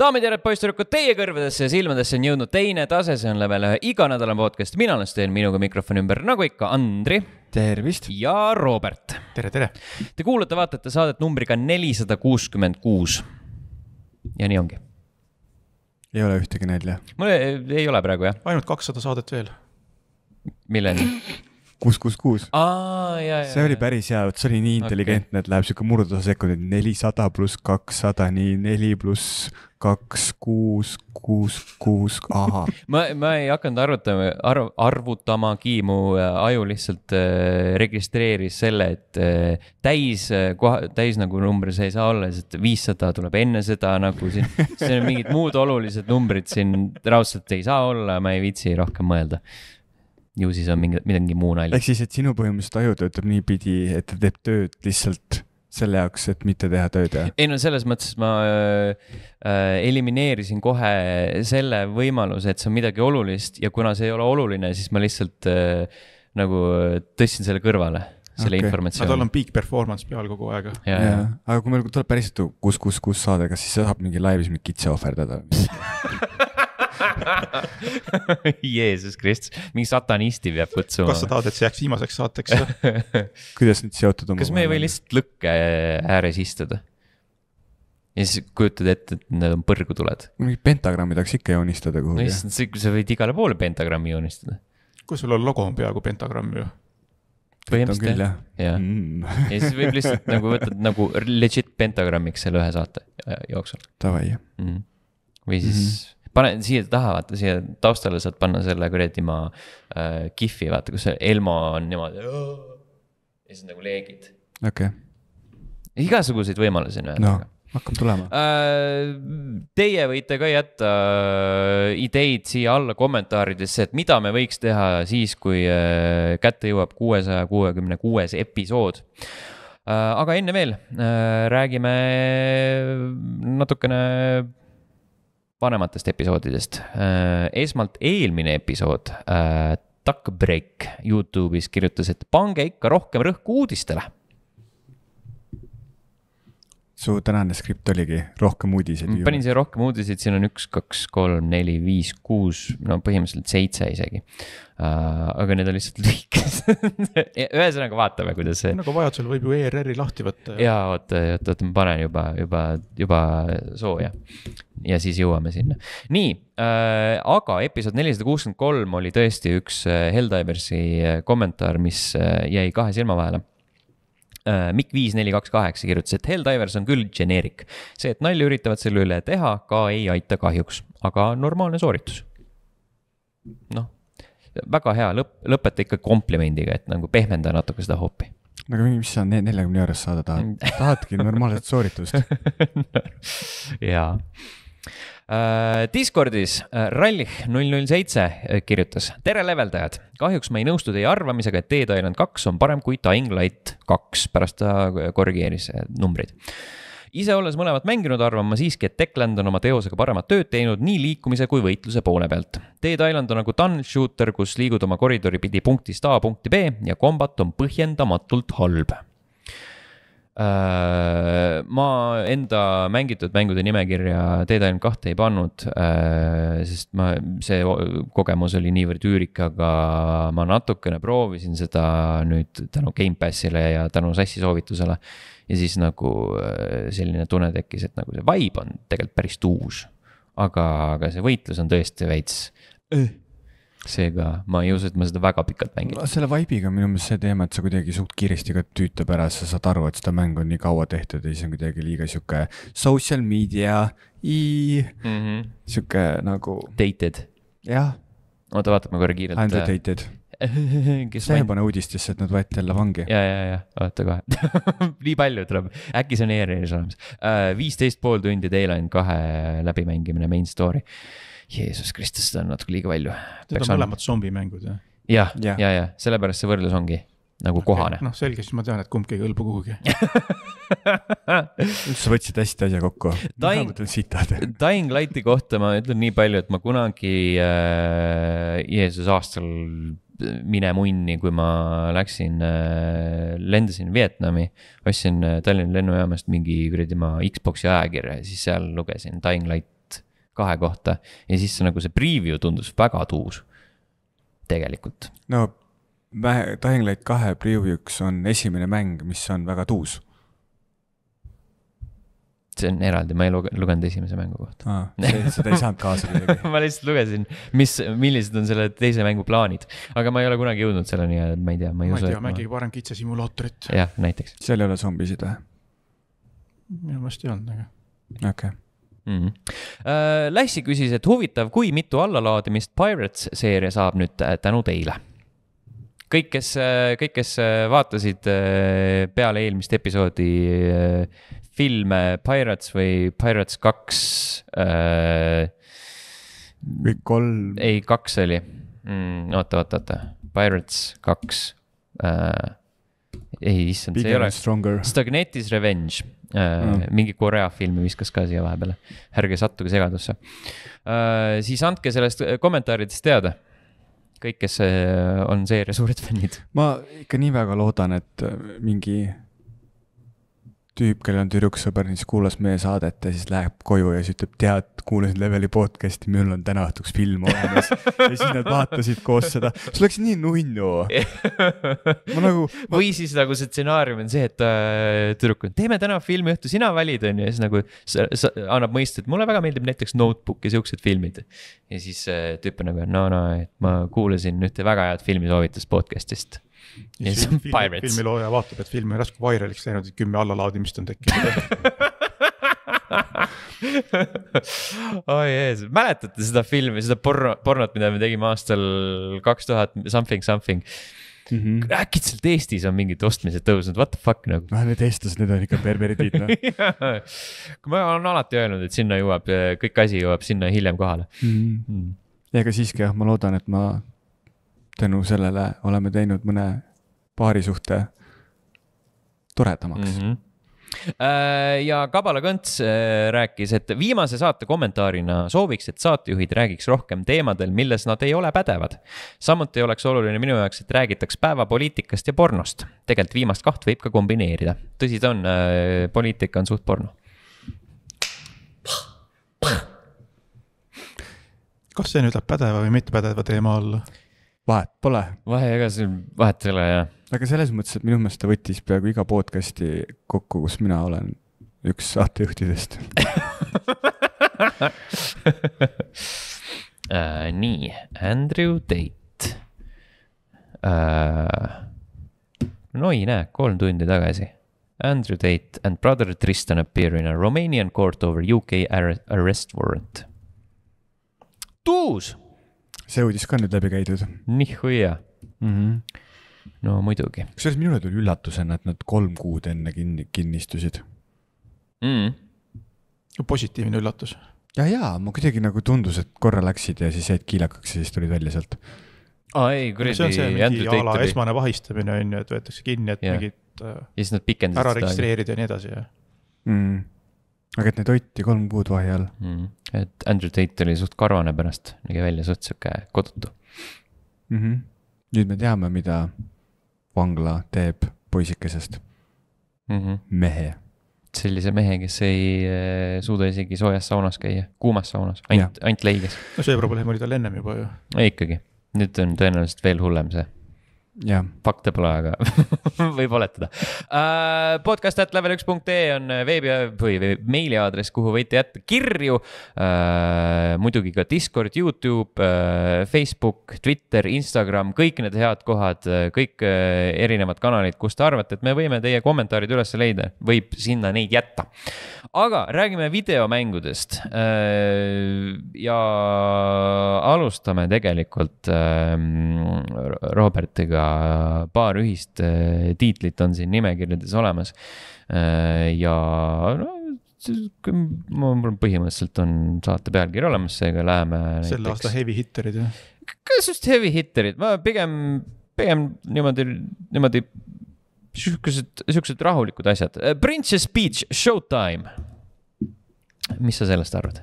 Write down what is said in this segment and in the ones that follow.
daamid ja härrad, poisssüdrukud, teie kõrvadesse ja silmadesse on jõudnud teine tase, see on level ühe iganädalane podcast, mina olen Sten, minuga mikrofoni ümber, nagu ikka, Andri. tervist. ja Robert. tere, tere. Te kuulate, vaatate saadet numbriga nelisada kuuskümmend kuus. ja nii ongi. ei ole ühtegi nalja. mul ei, ei ole praegu jah. ainult kakssada saadet veel. milleni kuus, kuus, kuus. see oli päris hea, vot see oli nii intelligentne okay., et läheb sihuke murdosa sekundit, nelisada pluss kakssada, nii neli pluss kaks, kuus, kuus, kuus, ahah. ma, ma ei hakanud arvutama, arv, arvutamagi, mu äh, aju lihtsalt äh, registreeris selle, et äh, täis äh,, koha, täis nagu numbri see ei saa olla, sest viissada tuleb enne seda nagu siin, siin on mingid muud olulised numbrid siin raudselt ei saa olla, ma ei viitsi rohkem mõelda ju siis on mingi, midagi muu nalja. ehk siis, et sinu põhimõtteliselt aju töötab niipidi, et ta teeb tööd lihtsalt selle jaoks, et mitte teha tööd, jah? ei no selles mõttes ma äh, äh elimineerisin kohe selle võimaluse, et see on midagi olulist ja kuna see ei ole oluline, siis ma lihtsalt äh, nagu tõstsin selle kõrvale selle okay. informatsiooni. tal on peak performance peal kogu aeg. aga kui meil tuleb päriselt kus, kus, kus saade, kas siis saab mingi laivis mingi kitse ohverdada Jeesus Kristus, mingi satanisti peab kutsuma. kas sa tahad, et see jääks viimaseks saateks kuidas need seotud on? kas me ei või lihtsalt lõkke ääres istuda? ja siis kujutad ette, et need on põrgutuled. mingit pentagrammi tahaks ikka joonistada kuhugi. no issand, sa võid igale poole pentagrammi joonistada. kui sul on logo on peaaegu pentagramm ju. põhimõtteliselt jah, jah. Mm. ja siis võib lihtsalt nagu võtad nagu legit pentagrammiks selle ühe saate äh, jooksul. Davai mm.. või siis mm -hmm pane siia taha, vaata siia taustale saad panna selle kuradi maa äh, kihvi, vaata, kus Elmo on niimoodi. ja siis nagu leegid. okei okay.. igasuguseid võimalusi on ühesõnaga no hakkab tulema äh,. Teie võite ka jätta äh, ideid siia alla kommentaaridesse, et mida me võiks teha siis, kui äh, kätte jõuab kuuesaja kuuekümne kuues episood äh,. aga enne veel äh, räägime natukene vanematest episoodidest. Äh, esmalt eelmine episood, äh, Duck Break Youtube'is kirjutas, et pange ikka rohkem rõhku uudistele su tänane skript oligi rohkem uudiseid? panin siia rohkem uudiseid, siin on üks, kaks, kolm, neli, viis, kuus, no põhimõtteliselt seitse isegi uh,. aga need on lihtsalt lühikesed ühesõnaga vaatame, kuidas see. nagu vajadusel võib ju ERR-i lahti võtta. ja oota, oota, oota, ma panen juba, juba, juba sooja. ja siis jõuame sinna. nii uh,, aga episood nelisada kuuskümmend kolm oli tõesti üks äh, Helldiversi kommentaar, mis jäi kahe silma vahele Äh, Mikk viis neli kaks kaheksa kirjutas, et Helldivers on küll generic. see, et nalja üritavad selle üle teha, ka ei aita kahjuks, aga normaalne sooritus. noh, väga hea lõpp, lõpeta ikka komplimendiga, et nagu pehmenda natuke seda hoopi. no aga mis sa neljakümne eurost saada tahad, tahadki normaalset sooritust jaa Äh, Discordis äh, Rallih null null seitse äh, kirjutas, tere leveldajad, kahjuks ma ei nõustu teie arvamisega, et Dead Island kaks on parem kui Dying Light kaks, pärast ta korrigeeris numbreid ise olles mõlemat mänginud, arvan ma siiski, et Techland on oma teosega paremat tööd teinud nii liikumise kui võitluse poole pealt. Dead Island on nagu tunnel shooter, kus liigud oma koridori pidi punktist A punkti B ja kombat on põhjendamatult halb Äh, ma enda mängitud mängude nimekirja Dead Island kahte ei pannud, äh, sest ma, see kogemus oli niivõrd üürik, aga ma natukene proovisin seda nüüd tänu Gamepassile ja tänu Sassi soovitusele. ja siis nagu äh, selline tunne tekkis, et nagu see vibe on tegelikult päris uus, aga, aga see võitlus on tõesti veits öh seega ma ei usu, et ma seda väga pikalt mängin no,. selle vibe'iga on minu meelest see teema, et sa kuidagi suht kiiresti ka tüütab ära, sa saad aru, et seda mängu on nii kaua tehtud ja siis on kuidagi liiga sihuke social media i mm -hmm. sihuke nagu. Dated. jah. oota, vaatame korra kiirelt. Underdated äh. kes see pane uudistesse, et nad võeti jälle vangi. ja, ja, ja, oota kohe nii palju tuleb, äkki see on ERR-is olemas uh,. viisteist pool tundi Dayland kahe läbimängimine, main story uh,. Jeesus Kristus, seda on natuke liiga palju. Need on mõlemad zombimängud, jah? jah, ja, ja, ja, ja sellepärast see võrdlus ongi nagu okay. kohane. noh, selge, siis ma tean, et kumbki ei kõlba kuhugi sa võtsid hästi asja kokku. Dying, Dying Lighti kohta ma ütlen nii palju, et ma kunagi äh, Jeesus aastal mine munni, kui ma läksin äh,, lendasin Vietnami. ostsin äh, Tallinna lennujaamast mingi kuradi ma Xbox'i ajakirja ja siis seal lugesin Dying Light kahe kohta. ja siis nagu see preview tundus väga tuus, tegelikult. no Dying Light kahe preview'ks on esimene mäng, mis on väga tuus. see on eraldi, ma ei luge-, lugenud esimese mängu kohta ah,. seda ei saanud kaasa kuidagi ma lihtsalt lugesin, mis, millised on selle teise mängu plaanid, aga ma ei ole kunagi jõudnud selleni ja ma ei tea, ma ei usu. ma ei tea, mängige parem kitsesimulaatorit. jah, näiteks. seal ei ole zombisid või? minu meelest ei olnud, aga. okei okay Mm -hmm. Lässi küsis, et huvitav, kui mitu allalaadimist Pirates seeria saab nüüd äh, tänu teile? kõik, kes, äh, kõik, kes vaatasid peale eelmist episoodi filme Pirates või Pirates kaks äh,. või kolm. ei, kaks oli mm,, oota, oota, oota, Pirates kaks äh,. ei, issand, see ei ole. Stagnetis Revenge Äh, mm.. mingi Korea filmi viskas ka siia vahepeale, ärge sattuge segadusse. Äh, siis andke sellest kommentaaridest teada kõik, kes äh, on seeria suured fännid. ma ikka nii väga loodan, et mingi tüüp, kellel on tüdruksõber, siis kuulas meie saadet ja siis läheb koju ja siis ütleb, tead, kuulasin Leveli podcast'i, minul on täna õhtuks film olemas. ja siis nad vaatasid koos seda, see oleks nii nunnu. ma nagu ma.... või siis nagu see stsenaarium on see, et äh, tüdruk on, teeme täna filmi õhtu, sina valid, on ju, ja siis nagu sa, sa, annab mõista, et mulle väga meeldib näiteks Notebook ja siuksed filmid. ja siis äh, tüüp on nagu, no, no, et ma kuulasin ühte väga head filmisoovitust podcast'ist ja siis on Pirates. filmilooja vaatab, et film on järsku vairaliks läinud, kümme allalaadimist on tekkinud oi oh jees, mäletate seda filmi, seda porno, pornot, mida me tegime aastal kaks tuhat something something mm -hmm.. äkitselt Eestis on mingid ostmised tõusnud, what the fuck nagu. noh, need eestlased, need on ikka pervertiid noh kui ma olen alati öelnud, et sinna jõuab, kõik asi jõuab sinna hiljem kohale mm. -hmm. Mm. ega siiski jah, ma loodan, et ma tänu sellele oleme teinud mõne paari suhte toredamaks mm. -hmm ja Kabala Kõnts äh, rääkis, et viimase saate kommentaarina sooviks, et saatejuhid räägiks rohkem teemadel, milles nad ei ole pädevad. samuti oleks oluline minu jaoks, et räägitaks päevapoliitikast ja pornost. tegelikult viimast kaht võib ka kombineerida, tõsi ta on, äh, poliitika on suht porno. kas see nüüd läheb pädeva või mittepädeva teema alla? vahet pole. vahe ega siin vahet ei ole jah. aga selles mõttes, et minu meelest ta võttis peaaegu iga podcast'i kokku, kus mina olen üks saatejuhtidest uh,. nii, Andrew Tate uh,. no ei näe, kolm tundi tagasi. Andrew Tate and brother Tristan appear in a Romanian court over UK arrest warrant. tuus see uudis ka nüüd läbi käidud. nihuia mm. -hmm. no muidugi. kusjuures minule tuli üllatusena, et nad kolm kuud enne kinni, kinnistusid mm.. positiivne üllatus. ja, ja ma kuidagi nagu tundus, et korra läksid ja siis jäid kiilakaks ja siis tulid välja sealt. aa ei, kuradi. see on see mingi a la esmane vahistamine on ju, et võetakse kinni, et yeah. mingit. Äh, ja siis nad pikendasid. ära registreerida ja nii edasi ja mm aga et neid hoiti kolm kuud vahi all mm.? et Andrew Tate oli suht karvane pärast, nägi välja suht sihuke kodutu mm. -hmm. nüüd me teame, mida vangla teeb poisikesest mm, -hmm. mehe. sellise mehe, kes ei eh, suuda isegi soojas saunas käia, kuumas saunas, ainult, ainult leiges. no see probleem oli tal ennem juba ju. ikkagi, nüüd on tõenäoliselt veel hullem see jah. fakte pole, aga võib oletada uh,. podcast at level üks punkt ee on veebi või, või meiliaadress, kuhu võite jätta kirju uh,. muidugi ka Discord, Youtube uh,, Facebook, Twitter, Instagram, kõik need head kohad, kõik uh, erinevad kanalid, kus te arvate, et me võime teie kommentaarid üles leida, võib sinna neid jätta. aga räägime videomängudest uh,. ja alustame tegelikult uh, Robertiga aga paar ühist eh, tiitlit on siin nimekirjades olemas. Eh, ja no mul põhimõtteliselt on saate pealkiri olemas, seega läheme. selle näiteks... aasta heavy hitterid jah? kas just heavy hitterid, ma pigem, pigem niimoodi, niimoodi sihukesed, sihukesed rahulikud asjad. Eh, Princess Beach Showtime. mis sa sellest arvad?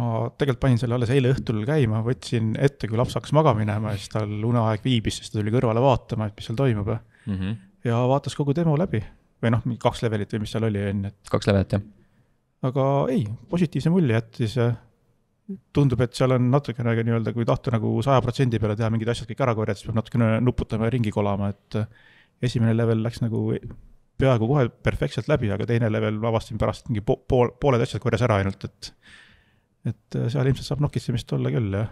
ma tegelikult panin selle alles eile õhtul käima, võtsin ette, kui laps hakkas magama minema ja siis tal uneaeg viibis, siis ta tuli kõrvale vaatama, et mis seal toimub mm. -hmm. ja vaatas kogu demo läbi või noh, mingi kaks levelit või mis seal oli, on ju, et. kaks levelit, jah. aga ei, positiivse mulje jättis. tundub, et seal on natukene nii-öelda, kui tahta nagu saja protsendi peale teha mingid asjad kõik ära korjata, siis peab natukene nuputama ja ringi kolama, et äh, esimene level läks nagu peaaegu kohe perfektselt läbi, aga teine level avastasin pärast mingi po pool, pooled asjad korjas ära ainult, et et äh, seal ilmselt saab nokitsemist olla küll ja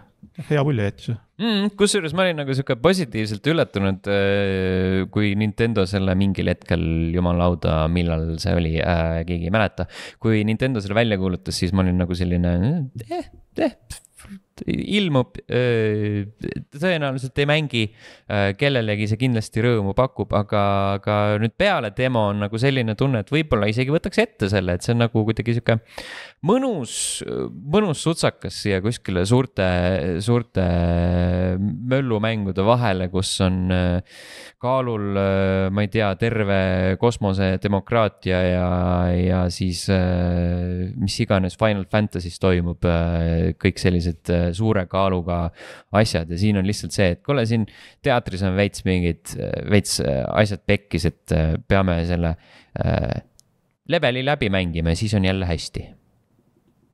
hea mulje jättis mm,. kusjuures ma olin nagu sihuke positiivselt üllatunud, äh, kui Nintendo selle mingil hetkel, jumal lauda, millal see oli äh,, keegi ei mäleta. kui Nintendo selle välja kuulutas, siis ma olin nagu selline eh, eh ilmub, tõenäoliselt ei mängi, kellelegi see kindlasti rõõmu pakub, aga, aga nüüd peale demo on nagu selline tunne, et võib-olla isegi võtaks ette selle, et see on nagu kuidagi sihuke mõnus, mõnus sutsakas siia kuskile suurte, suurte möllumängude vahele, kus on kaalul, ma ei tea, terve kosmosedemokraatia ja, ja siis mis iganes Final Fantasy's toimub, kõik sellised suure kaaluga asjad ja siin on lihtsalt see, et kuule, siin teatris on veits mingid, veits äh, asjad pekkis, et äh, peame selle äh, leveli läbi mängima ja siis on jälle hästi.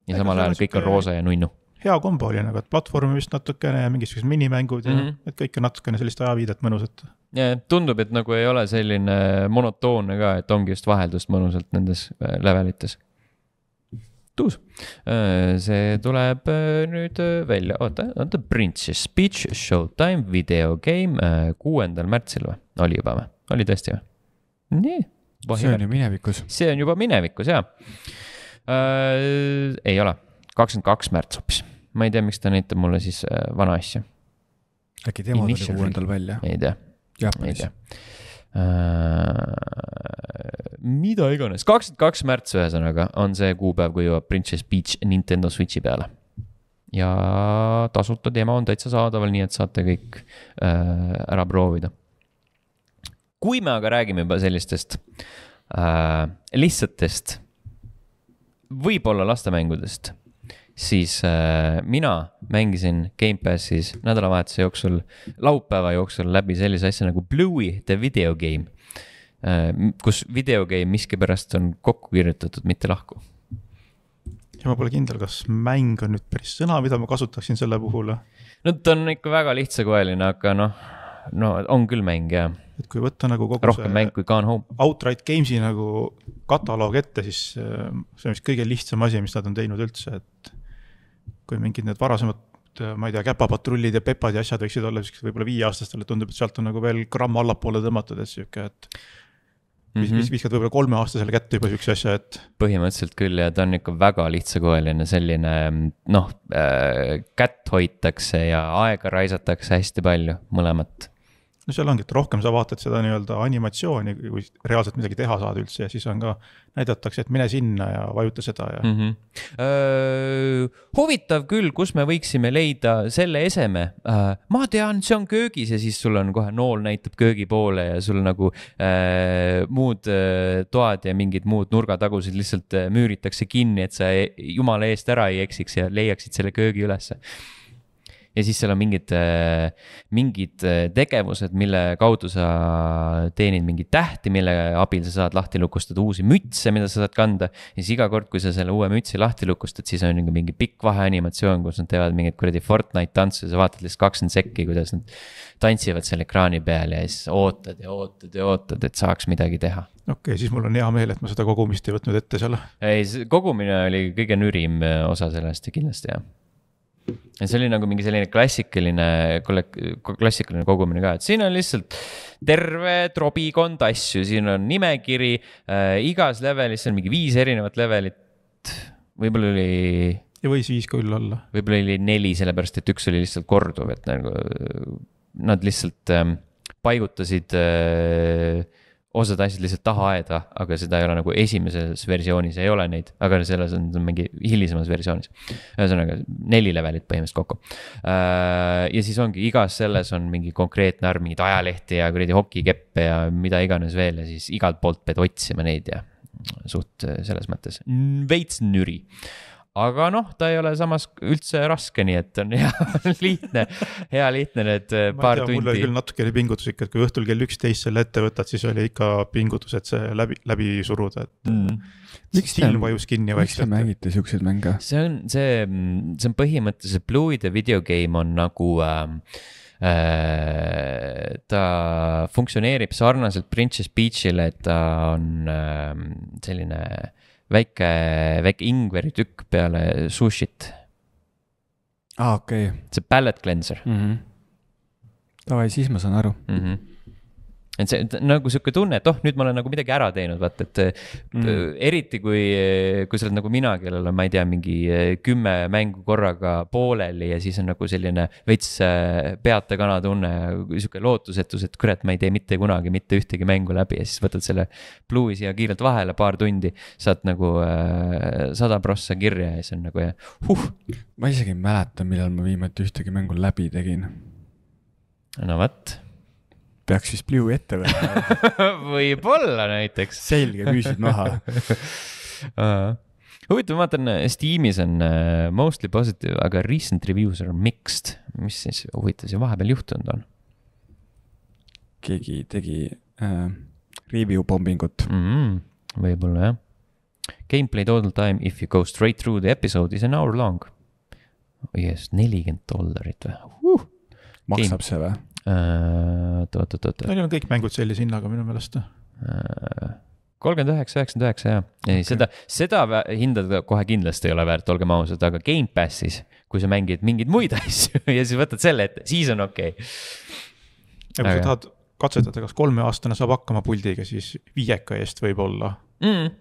ja samal ajal kõik on roosa ja nunnu hea kombo oli nagu, et platvormi vist natukene ja mingisugused minimängud ja mm -hmm. et kõik on natukene sellist ajaviidet mõnusat. ja tundub, et nagu ei ole selline monotoonne ka, et ongi just vaheldust mõnusalt nendes äh, levelites tuus. Äh, see tuleb äh, nüüd äh, välja, oota, on ta Princess Speech Showtime videogame kuuendal märtsil või, oli juba või, oli tõesti või? nii. see on ju minevikus. see on juba minevikus jaa äh,. ei ole, kakskümmend kaks märts hoopis, ma ei tea, miks ta näitab mulle siis äh, vana asja. äkki tema tuli kuuendal välja? ei tea. ei tea Äh, mida iganes, kakskümmend kaks märts, ühesõnaga, on see kuupäev, kui jõuab Princess Peach Nintendo Switchi peale. ja tasuta teema on täitsa saadaval, nii et saate kõik äh, ära proovida. kui me aga räägime juba sellistest äh, lihtsatest, võib-olla lastemängudest siis äh, mina mängisin Gamepassis nädalavahetuse jooksul, laupäeva jooksul läbi sellise asja nagu Bluey the video game äh,. kus video game miskipärast on kokku kirjutatud, mitte lahku. ja ma pole kindel, kas mäng on nüüd päris sõna, mida ma kasutaksin selle puhul. no ta on ikka väga lihtsakoeline, aga noh, no on küll mäng jah et kui võtta nagu kogu rohkem mäng kui Gone Home. Outright Games'i nagu kataloog ette, siis äh, see on vist kõige lihtsam asi, mis nad on teinud üldse, et kui mingid need varasemad, ma ei tea, käpapatrullid ja pepad ja asjad võiksid olla siuksed võib-olla viieaastastele, tundub, et sealt on nagu veel gramm allapoole tõmmatud, et sihuke, et mis mm -hmm., mis viskad võib-olla kolmeaastasele kätte juba siukse asja, et. põhimõtteliselt küll ja ta on ikka väga lihtsakoeline selline noh äh,, kätt hoitakse ja aega raisatakse hästi palju, mõlemat no seal ongi, et rohkem sa vaatad seda nii-öelda animatsiooni, kui reaalselt midagi teha saad üldse ja siis on ka, näidatakse, et mine sinna ja vajuta seda ja mm. -hmm. Öö, huvitav küll, kus me võiksime leida selle eseme. Äh, ma tean, see on köögis ja siis sul on kohe nool näitab köögi poole ja sul nagu öö, äh, muud öö, äh, toad ja mingid muud nurgatagusid lihtsalt müüritakse kinni, et sa e-, jumala eest ära ei eksiks ja leiaksid selle köögi ülesse ja siis seal on mingid, äh, mingid äh, tegevused, mille kaudu sa teenid mingeid tähti, mille abil sa saad lahti lukustada uusi mütse, mida sa saad kanda. ja siis iga kord, kui sa selle uue mütsi lahti lukustad, siis on mingi pikk vaheanimatsioon, kus nad teevad mingeid kuradi Fortnite tantsu ja sa vaatad lihtsalt kakskümmend sekki, kuidas nad tantsivad seal ekraani peal ja siis ootad ja ootad ja ootad, et saaks midagi teha okei okay,, siis mul on hea meel, et ma seda kogumist ei võtnud ette seal. ei, kogumine oli kõige nürim äh, osa sellest kindlasti jah ja see oli nagu mingi selline klassikaline kollek-, klassikaline kogumine ka, et siin on lihtsalt terve trobikond asju, siin on nimekiri äh,, igas levelis on mingi viis erinevat levelit, võib-olla oli. ja võis viis ka üll olla. võib-olla oli neli, sellepärast et üks oli lihtsalt korduv, et nagu nad lihtsalt ähm, paigutasid äh, osad asjad lihtsalt taha aeda, aga seda ei ole nagu esimeses versioonis ei ole neid, aga selles on mingi hilisemas versioonis. ühesõnaga neli levelit põhimõtteliselt kokku. Äh, ja siis ongi igas selles on mingi konkreetne arv, mingeid ajalehti ja kuradi hokikeppe ja mida iganes veel ja siis igalt poolt pead otsima neid ja suht selles mõttes veits nüri aga noh, ta ei ole samas üldse raske, nii et on hea lihtne, hea lihtne need eh, paar tea, tundi. mul oli küll natukene pingutus ikka, et kui õhtul kell üksteist selle ette võtad, siis oli ikka pingutus, et see läbi, läbi suruda, et mm.. miks silm vajus kinni vaikselt. miks te mängite siukseid mänge? see on, see, mm, see on põhimõtteliselt Blue'i The Video Game on nagu ähm, äh, ta funktsioneerib sarnaselt Princess Peach'ile, et ta on ähm, selline väike, väike ingveritükk peale sushit. aa ah,, okei okay.. see pallet cleanser mm. -hmm. Davai, siis ma saan aru mm. -hmm et see nagu sihuke tunne, et oh, nüüd ma olen nagu midagi ära teinud, vaata, et mm. eriti kui, kui sa oled nagu mina, kellel on, ma ei tea, mingi eh, kümme mängu korraga pooleli ja siis on nagu selline veits eh, peatekana tunne, sihuke lootusetus, et kurat, ma ei tee mitte kunagi mitte ühtegi mängu läbi ja siis võtad selle blue'i siia kiirelt vahele paar tundi, saad nagu eh, sada prossa kirja ja siis on nagu ja huh. ma isegi ei mäleta, millal ma viimati ühtegi mängu läbi tegin. no vot peaks siis pliu ette võtma võib-olla näiteks. selge, püüsid maha huvitav, ma vaatan eh, Steamis on eh, mostly positive, aga recent reviews are mixed. mis siis huvitav siin vahepeal juhtunud on? keegi tegi äh, review pomming'ut mm -hmm.. võib-olla jah. Gameplay total time if you go straight through the episode is an hour long. Yes, nelikümmend dollarit või uh!? maksab Game. see või? Äh, oot, oot, oot, oot. Neil on kõik mängud sellise hinnaga minu meelest äh, kolmkümmend üheksa, üheksakümmend üheksa, jah. ei okay., seda, seda hindada kohe kindlasti ei ole väärt, olgem ausad, aga Gamepassis, kui sa mängid mingeid muid asju ja siis võtad selle ette, siis on okei okay.. ja kui aga... sa tahad katsetada, kas kolmeaastane saab hakkama puldiga, siis viieka eest võib-olla mm..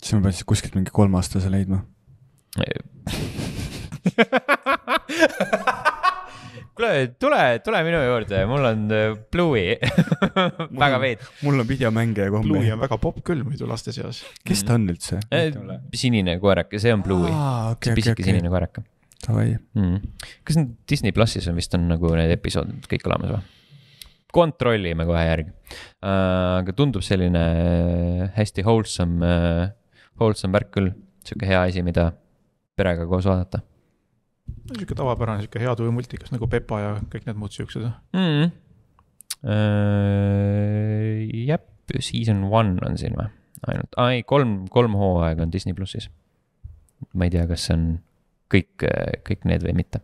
siis ma pean siis kuskilt mingi kolmeaastase leidma kuule, tule, tule minu juurde, mul on äh, Blue'i väga veid. mul on videomänge ja komme. Blue'i on väga popp küll muidu laste seas. kes ta on üldse mm.? sinine koerake, see on Blue'i ah,, okay, see on pisike okay, okay. sinine koerake. Davai mm.. kas nüüd Disney plussis on vist on nagu need episoodid kõik olemas või? kontrollime kohe järgi uh,. aga tundub selline hästi wholesome uh,, wholesome värk küll, sihuke hea asi, mida perega koos vaadata no sihuke tavapärane sihuke hea tuju multikas nagu Pepa ja kõik need muud siuksed mm. -hmm. Äh, jep, season one on siin või, ainult, aa ei, kolm, kolm hooaega on Disney plussis. ma ei tea, kas see on kõik, kõik need või mitte.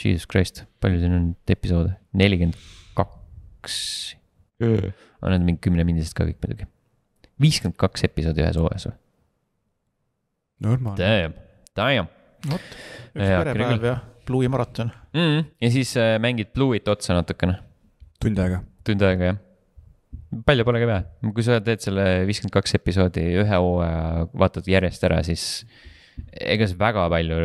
Jesus Christ, palju siin on episoode, nelikümmend kaks. on need mingi kümnemindised ka kõik muidugi. viiskümmend kaks episoodi ühes hooajas või? normaalne. Damn, damn vot, üks ja, perepäev ja Blue'i maraton mm. -hmm. ja siis äh, mängid Blue'it otsa natukene. tund aega. tund aega, jah. palju pole ka vaja, kui sa teed selle viiskümmend kaks episoodi ühe hooaja, vaatad järjest ära, siis ega sa väga palju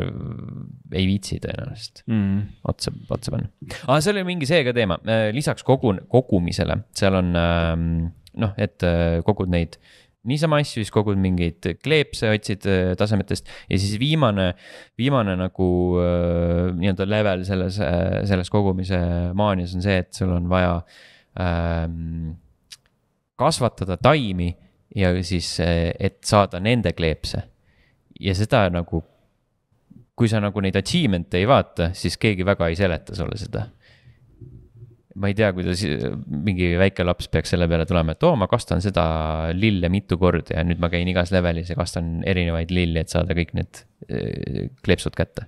ei viitsi tõenäoliselt mm. otsa, otsa panna. aa, seal oli mingi see ka teema, äh, lisaks kogun-, kogumisele, seal on ähm, noh, et äh, kogud neid niisama asju, siis kogud mingeid kleepse, otsid äh, tasemetest ja siis viimane, viimane nagu äh, nii-öelda level selles, äh, selles kogumise maanias on see, et sul on vaja ähm, kasvatada taimi ja siis, et saada nende kleepse. ja seda nagu, kui sa nagu neid achievement'e ei vaata, siis keegi väga ei seleta sulle seda ma ei tea, kuidas mingi väike laps peaks selle peale tulema, et oo, ma kastan seda lille mitu korda ja nüüd ma käin igas levelis ja kastan erinevaid lilli, et saada kõik need eh, kleepsud kätte.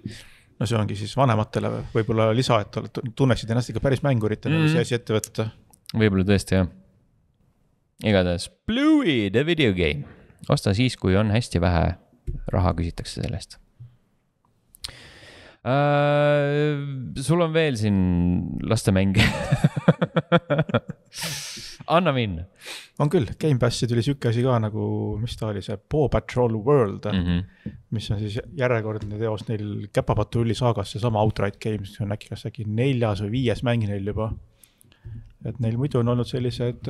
no see ongi siis vanematele võib-olla lisa, et tunneksid ennast ikka päris mänguritena mm, -hmm. see asi ette võtta. võib-olla tõesti jah. igatahes Bluey the video game, osta siis, kui on hästi vähe raha küsitakse selle eest äh,. sul on veel siin lastemänge anna minna. on küll, Gamepassi tuli sihuke asi ka nagu, mis ta oli, see Paw Patrol World mm, -hmm. mis on siis järjekordne teos neil Käpapatrulli saagas, seesama Outright Games, see on äkki, kas äkki neljas või viies mäng neil juba. et neil muidu on olnud sellised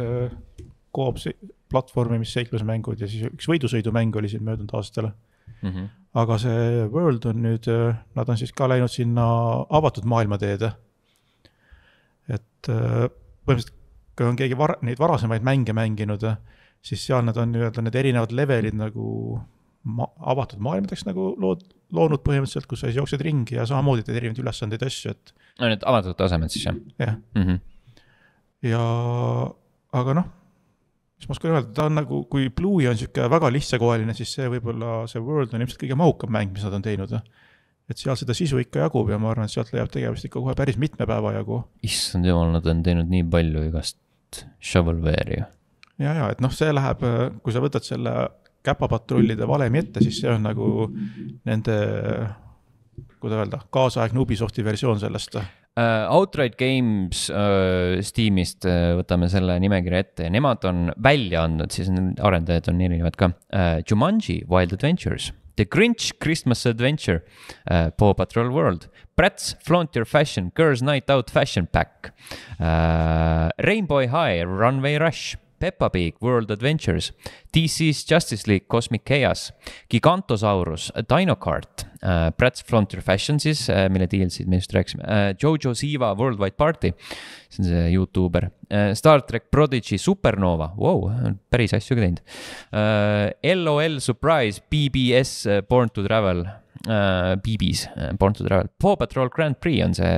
koop äh, platvormimis seiklusmängud ja siis üks võidusõidumäng oli siin möödunud aastal mm. -hmm. aga see World on nüüd, äh, nad on siis ka läinud sinna avatud maailma teede. et äh, põhimõtteliselt, kui on keegi var-, neid varasemaid mänge mänginud, äh, siis seal nad on nii-öelda need erinevad levelid nagu ma-, avatud maailmadeks nagu lood-, loonud põhimõtteliselt, kus sa siis jooksed ringi ja samamoodi teed erinevaid ülesandeid ja asju, et. no need avatud tasemed siis jah? jah. Mhm. ja aga noh mis ma oskan öelda, ta on nagu, kui Bluey on sihuke väga lihtsakoeline, siis see võib-olla, see World on ilmselt kõige mahukam mäng, mis nad on teinud. et seal seda sisu ikka jagub ja ma arvan, et sealt leiab tegevust ikka kohe päris mitme päeva jagu. issand jumal, nad on teinud nii palju igast shovelware'i. ja, ja et noh, see läheb, kui sa võtad selle käpapatrullide valemi ette, siis see on nagu nende, kuidas öelda, kaasaegne Ubisofti versioon sellest uh,. Outright Games uh, Steamist uh, võtame selle nimekirja ette ja nemad on välja andnud, siis on arendajad on erinevad ka uh,. Jumanji Wild Adventures, The Grinch Christmas Adventure uh,, Paw Patrol World, Bratz Flauntier Fashion, Girls Night Out Fashion Pack uh,, Rainbow High Runway Rush Peppa Pig World Adventures, DC-s Justice League Cosmic Chaos, Gigantosaurus, Dinocart äh,, Bratz Frontier Fashion siis äh,, mille DLC-d me just rääkisime äh,, Jojo Siva Worldwide Party, see on see Youtuber äh,, Star track Prodigy Supernova wow,, päris asju ka teinud äh,, LOL Surprise, BBS äh, Born to Travel äh, BB-s, äh, Born to Travel, Paw Patrol Grand Prix on see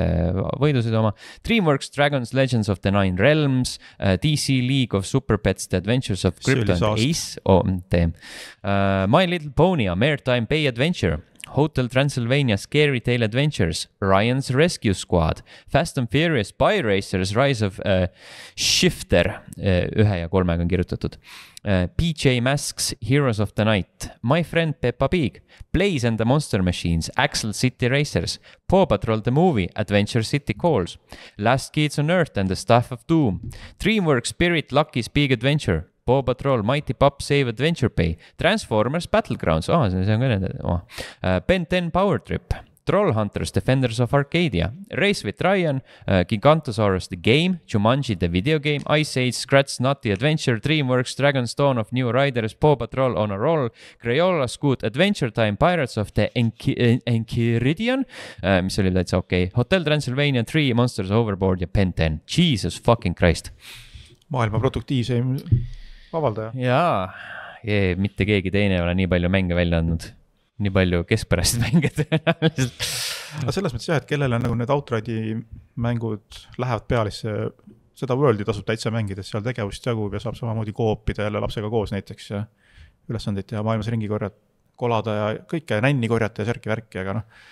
võidusõidu oma. Dreamworks, Dragons, Legends of the Nine Realms äh,, DC League of Super Pets, The Adventures of Crypto and Ace, OMT äh,. My Little Pony, A Maritime Bay Adventure Hotel Transylvania Scary Tale Adventures, Ryan's Rescue Squad, Fast and Furious Spy Racers, Rise of uh, Shifter uh,, ühe ja kolmega on kirjutatud uh,. Äh, PJ Masks, Heroes of the Night, My Friend Peppa Pig, Blaze and the Monster Machines, Axel City Racers, Paw Patrol the Movie, Adventure City Calls, Last Kids on Earth and the Staff of Doom, Dreamworks Spirit Lucky's Big Adventure, Paw Patrol, Mighty Pup, Save Adventure Pay, Transformers Battlegrounds oh,, see on ka nende oh., Ben 10 Power Trip. Trollhunters, Defenders of Arcadia, Race with Ryan uh,, Gigantosaurus The Game, Jumanji The Video Game, Ice Age, Scratch Nutty Adventure, Dreamworks, Dragon's Dawn of New Riders, Paw Patrol on a Roll, Crayola Scoot, Adventure Time, Pirates of the Enchiridion Enki, uh,, äh, mis oli täitsa okei okay., Hotel Transylvania Three, Monsters Overboard ja Ben 10, Jesus fucking Christ. maailma produktiivseim avaldaja. jaa, mitte keegi teine ei ole nii palju mänge välja andnud. nii palju keskpäraseid mänge tõenäoliselt aga selles mõttes jah, et kellele nagu need Outride'i mängud lähevad pealisse, seda World'i tasub täitsa mängida, seal tegevust jagub ja saab samamoodi koopida jälle lapsega koos näiteks ja ülesandeid teha, maailmas ringi korjata, kolada ja kõike nänni korjata ja särki-värki, aga noh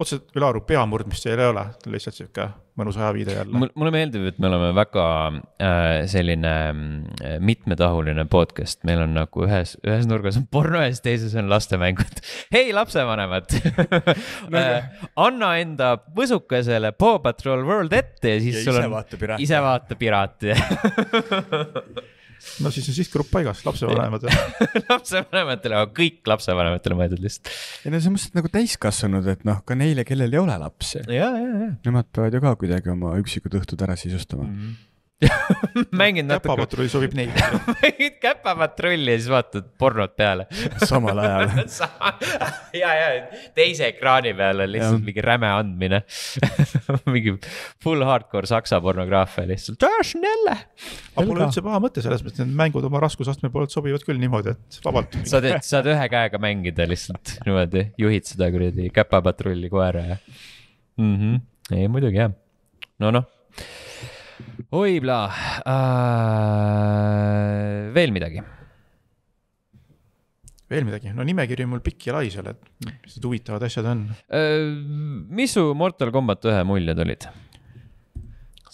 otseselt Ülaru peamurdmist seal ei ole, lihtsalt sihuke mõnus ajaviide jälle. mulle meeldib, et me oleme väga äh, selline äh, mitmetahuline podcast, meil on nagu ühes, ühes nurgas on porno ja siis teises on lastemängud. hei, lapsevanemad no, äh, anna enda võsukesele Paw Patrol World ette ja siis ja sul on. ise vaata piraate. ise vaata piraate no siis on sihtgrupp paigas, lapsevanematele lapsevanematele, aga kõik lapsevanematele mõeldud lihtsalt. ei no selles mõttes, et nagu täiskasvanud, et noh, ka neile, kellel ei ole lapsi. Nemad peavad ju ka kuidagi oma üksikud õhtud ära sisustama mm. -hmm mängin natuke. käpapatrull sobib neile mängid käpapatrulli ja siis vaatad pornot peale samal ajal ja, ja teise ekraani peal on lihtsalt ja. mingi räme andmine mingi full hardcore saksa pornograafia lihtsalt. aga pole üldse paha mõte selles mõttes, et need mängud oma raskusastme poolelt sobivad küll niimoodi, et vabalt. saad, saad ühe käega mängida lihtsalt niimoodi, juhid seda kuradi käpapatrulli koera ja mm. -hmm. ei muidugi jah, no noh oibla äh,, veel midagi? veel midagi, no nimekiri on mul pikk ja lai seal, et mis need huvitavad asjad on äh,. mis su Mortal Combat ühe muljed olid?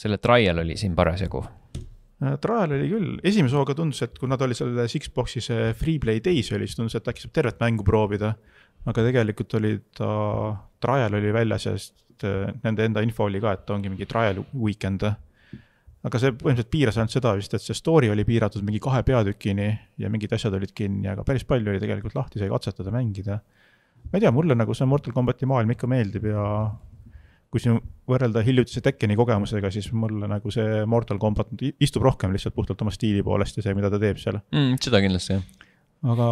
selle trial oli siin parasjagu äh, Trial oli küll, esimese hooga tundus, et kui nad olid selle Sixbox'i see äh, Free Play Days oli, siis tundus, et äkki saab tervet mängu proovida. aga tegelikult oli ta, Trial oli väljas ja sest äh, nende enda info oli ka, et ongi mingi Trial weekend aga see põhimõtteliselt piiras ainult seda vist, et see story oli piiratud mingi kahe peatükini ja mingid asjad olid kinni, aga päris palju oli tegelikult lahti, sai katsetada, mängida. ma ei tea, mulle nagu see Mortal Combati maailm ikka meeldib ja kui siin võrrelda hiljutise Tekkeni kogemusega, siis mulle nagu see Mortal Combat istub rohkem lihtsalt puhtalt oma stiili poolest ja see, mida ta teeb seal mm,. seda kindlasti, jah. aga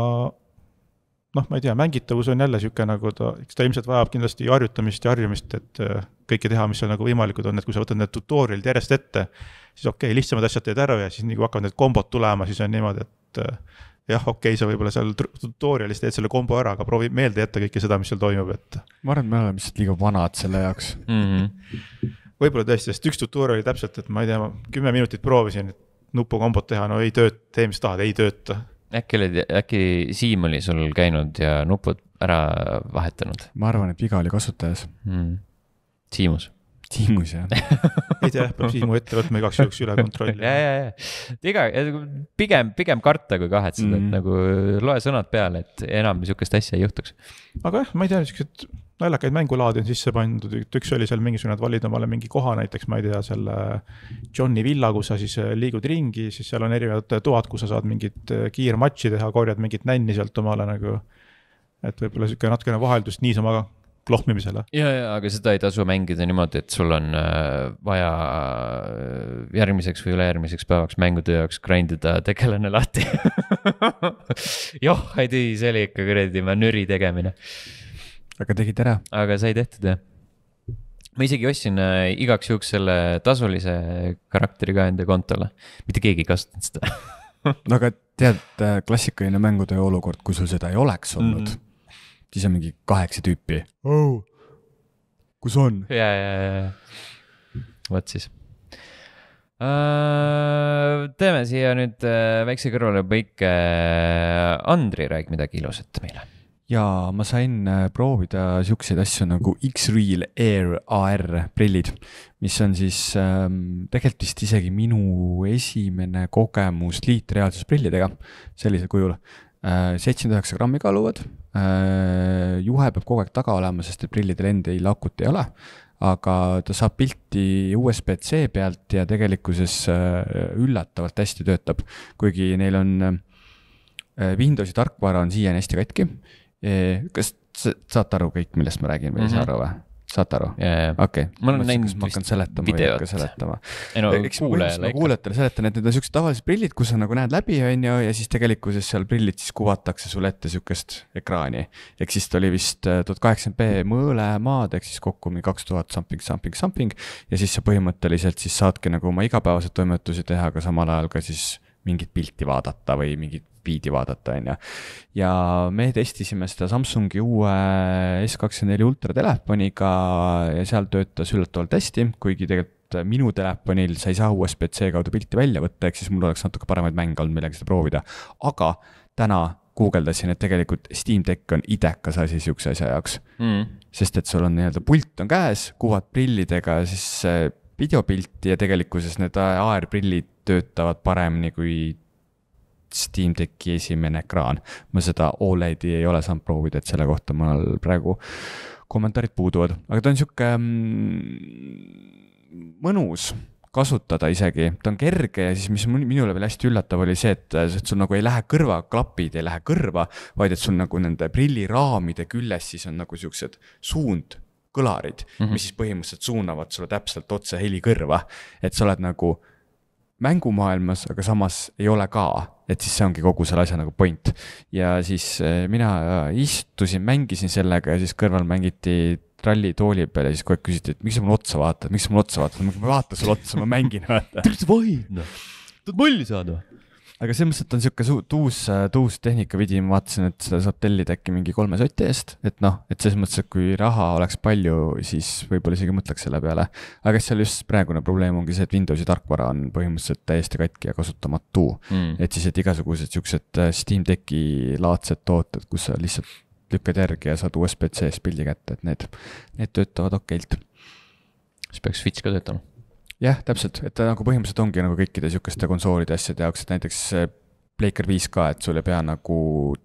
noh, ma ei tea, mängitavus on jälle niisugune nagu ta, eks ta ilmselt vajab kindlasti harjutamist ja harjumist, et äh, kõike teha, mis seal nagu võimalikud on, et kui sa võtad need tutorial'id järjest ette siis okei okay,, lihtsamad asjad teed ära ja siis nii nagu kui hakkavad need kombod tulema, siis on niimoodi, et eh, jah, okei okay,, sa võib-olla seal tutorial'is teed selle kombo ära, aga proovi meelde jätta kõike seda, mis seal toimub, et. ma arvan, et me oleme lihtsalt liiga vanad selle jaoks mm. -hmm. võib-olla tõesti, sest üks tutorial oli täpselt, et ma ei tea, ma kümme minutit proovisin, et nupukombot teha, no ei tööta, tee, mis tahad, ei tööta. äkki olid, äkki Siim oli sul käinud ja nupud ära vahetanud? ma arvan, et viga oli kasutajas mm.. Siimus tiimus jah ei tea, peab siis mu ette võtma igaks juhuks üle kontrollima ja, ja, ja ega pigem, pigem karta kui kahetseda mm, -hmm. et mhm. nagu loe sõnad peale, et enam sihukest asja ei juhtuks. aga jah, ma ei tea, siuksed naljakaid mängulaade on sisse pandud, et üks oli seal mingisugune, et valid omale mingi koha näiteks, ma ei tea, selle Johni villa, kus sa siis äh, liigud ringi, siis seal on erinevad toad, kus sa saad mingit äh, kiirmatši teha, korjad mingit nänni sealt omale nagu. et võib-olla sihuke natukene vaheldust niisama klohmimisele. ja, ja, aga seda ei tasu mängida niimoodi, et sul on äh, vaja äh, järgmiseks või ülejärgmiseks päevaks mängutöö jaoks grind ida tegelane lahti joh, ei tee, see oli ikka kuradi manüüri tegemine. aga tegid ära. aga sai tehtud jah ma isegi ostsin äh, igaks juhuks selle tasulise karakteri ka enda kontole, mitte keegi ei kasutanud seda no aga tead, klassikaline mängutöö olukord, kui sul seda ei oleks olnud mm, -hmm siis on mingi kaheksa tüüpi oh,. kus on? ja, ja, ja, ja, vot siis uh,. teeme siia nüüd uh, väikse kõrvalepõike uh,. Andri, räägi midagi ilusat meile ja ma sain äh, proovida siukseid asju nagu X-Real Air AR prillid, mis on siis ähm, tegelikult vist isegi minu esimene kogemus liitreaalsusprillidega sellisel kujul. Äh, seitsekümmend üheksa grammi kaaluvad. Äh, juhe peab kogu aeg taga olema, sest et prillidel endil akut ei ole. aga ta saab pilti USB-C pealt ja tegelikkuses äh, üllatavalt hästi töötab, kuigi neil on Windowsi tarkvara on siiani hästi katki. kas saate aru kõik, millest ma räägin või ei saa mhm. aru või? saate aru? okei, ma olen näinud. ma hakkan seletama või ei hakka seletama. ei no kuulajale ikka. kuulajatele seletan, et need on siuksed tavalised prillid, kus sa nagu näed läbi, on ju, ja siis tegelikkuses seal prillid siis kuvatakse sulle ette siukest ekraani. ehk siis ta oli vist äh, tuhat kaheksakümmend B mõõlemaad, ehk siis kokku mingi kaks tuhat something, something, something. ja siis sa põhimõtteliselt siis saadki nagu oma igapäevaseid toimetusi teha, aga samal ajal ka siis mingit pilti vaadata või mingit biidi vaadata, on ju. ja me testisime seda Samsungi uue S24 ultra telefoniga ja seal töötas üllatavalt hästi, kuigi tegelikult minu telefonil sa ei saa USB-C kaudu pilti välja võtta, ehk siis mul oleks natuke paremaid mänge olnud, millega seda proovida. aga täna guugeldasin, et tegelikult Steam Deck on idekas asi sihukese asja jaoks mm.. sest et sul on nii-öelda pult on käes, kuvad prillidega siis eh, videopilti ja tegelikkuses need AR-prillid töötavad paremini kui Steam Decki esimene ekraan. ma seda Oledi ei ole saanud proovida, et selle kohta mul praegu kommentaarid puuduvad, aga ta on sihuke mm, mõnus kasutada isegi, ta on kerge ja siis, mis minule veel hästi üllatav oli see, et, et sul nagu ei lähe kõrvaklapid ei lähe kõrva, vaid et sul nagu nende prilliraamide küljes siis on nagu siuksed suundkõlarid mm, -hmm. mis mhm. siis põhimõtteliselt suunavad sulle täpselt otse heli kõrva. et sa oled nagu mängumaailmas, aga samas ei ole ka, et siis see ongi kogu selle asja nagu point. ja siis eh, mina äh, istusin, mängisin sellega ja siis kõrval mängiti trallitooli peal ja siis kogu aeg küsiti, et miks sa mulle otsa vaatad, miks sa mulle otsa vaatad, ma vaatan sulle otsa, ma mängin, vaata. tead, vaid noh, tahad molli saada noh aga selles mõttes, et on niisugune suht uus, uus tehnika pidi, ma vaatasin, et seda saab tellida äkki mingi kolme soti eest, et noh, et selles mõttes, et kui raha oleks palju, siis võib-olla isegi mõtleks selle peale. aga seal just praegune probleem ongi see, et Windowsi tarkvara on põhimõtteliselt täiesti katki ja kasutamatu mm.. et siis, et igasugused niisugused äh, Steam Decki laadsed tooted, kus sa lihtsalt lükkad järgi ja saad USB-C-s pildi kätte, et need, need töötavad okeilt. siis peaks Switch ka töötama jah, täpselt, et ta nagu põhimõtteliselt ongi nagu kõikide sihukeste konsoolide asjade jaoks, et näiteks Playker äh, viis ka, et sul ei pea nagu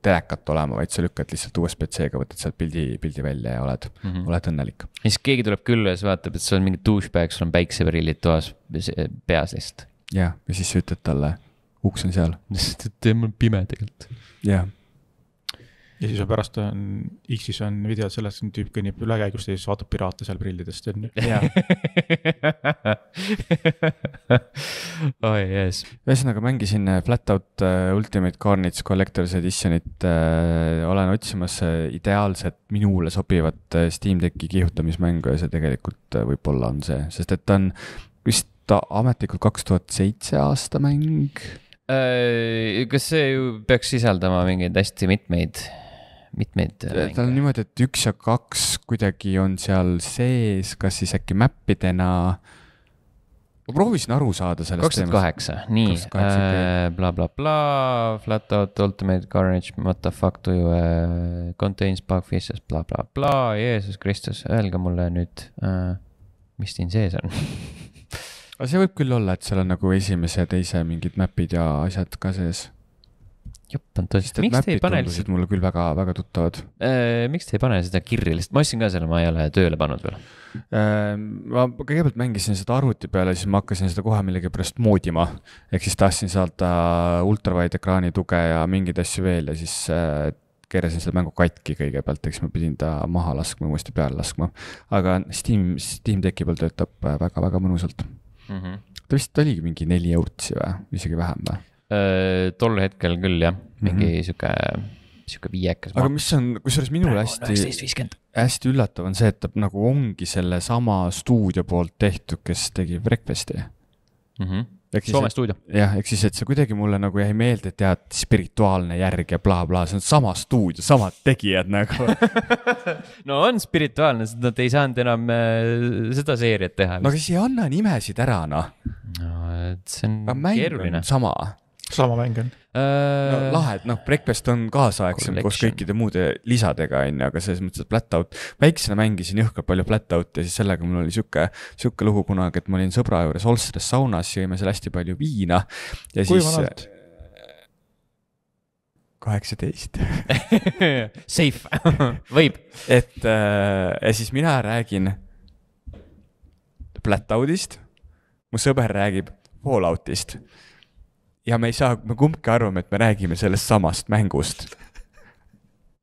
telekat olema, vaid sa lükkad lihtsalt USB-C-ga, võtad sealt pildi, pildi välja ja oled mm, -hmm. oled õnnelik. ja siis keegi tuleb külla ja siis vaatab, et sa oled mingi douchebag, sul on päikseprillid toas, peas lihtsalt. jah, ja siis sa ütled talle, uks on seal. temal on pime tegelikult. jah ja siis on pärast on, X-is on videod sellest, tüüp kõnnib ülekäigust ja siis vaatab piraate seal prillidest, on ju. oi jees. ühesõnaga mängisin äh, Flat Out äh, Ultimate Carnage Collector's Editionit äh,, olen otsimas äh, ideaalset, minule sobivat Steam Decki kihutamismängu ja see tegelikult võib-olla on see, sest et ta on vist ametlikult kaks tuhat seitse aasta mäng kas see peaks sisaldama mingeid hästi mitmeid mitmeid mänge. Äh, äh, tal on niimoodi, et üks ja kaks kuidagi on seal sees, kas siis äkki mäppidena. ma proovisin aru saada sellest. kakskümmend kaheksa, nii, blablabla, äh, flat out ultimate carnage, what the fuck do you uh, contains bug fishes bla,, blablabla, Jeesus Kristus, öelge mulle nüüd uh,, mis siin sees on aga see võib küll olla, et seal on nagu esimese ja teise mingid map'id ja asjad ka sees jupp on tõesti, miks te ei pane lihtsalt. mulle küll väga, väga tuttavad äh,. miks te ei pane seda kirja lihtsalt, ma ostsin ka selle, ma ei ole tööle pannud veel äh,. ma kõigepealt mängisin seda arvuti peal ja siis ma hakkasin seda kohe millegipärast moodima. ehk siis tahtsin saada ultrawide ekraani tuge ja mingeid asju veel ja siis äh, keerasin selle mängu katki kõigepealt, eks ma pidin ta maha laskma, uuesti peale laskma. aga Steam, Steam Decki peal töötab väga-väga äh, mõnusalt mm. -hmm. ta vist oligi mingi neli eurtsi või, isegi vähem või? tol hetkel küll jah, mingi mm -hmm. sihuke, sihuke viiekas. aga mis on, kusjuures minule hästi, hästi üllatav on see, et ta nagu ongi sellesama stuudio poolt tehtud, kes tegi Breakfast'i mm. -hmm Eks Soome stuudio. jah, ehk siis, et see kuidagi mulle nagu jäi meelde, et tead, spirituaalne järg ja blablabla bla,, see on sama stuudio, samad tegijad nagu no on spirituaalne, sest nad ei saanud enam äh, seda seeriat teha. no aga siis ei anna nimesid ära, noh. no et see on aga keeruline. sama sama mäng on äh, no,? lahe, et noh, Breakfast on kaasaegsem koos kõikide muude lisadega, on ju, aga selles mõttes, et Flatout, väiksena mängisin jõhkralt palju Flatouti ja siis sellega mul oli sihuke, sihuke lugu kunagi, et ma olin sõbra juures Olstras saunas, jõime seal hästi palju viina ja kui siis kaheksateist Safe võib. et äh, ja siis mina räägin Blackoutist, mu sõber räägib Falloutist ja me ei saa, me kumbki arvame, et me räägime sellest samast mängust.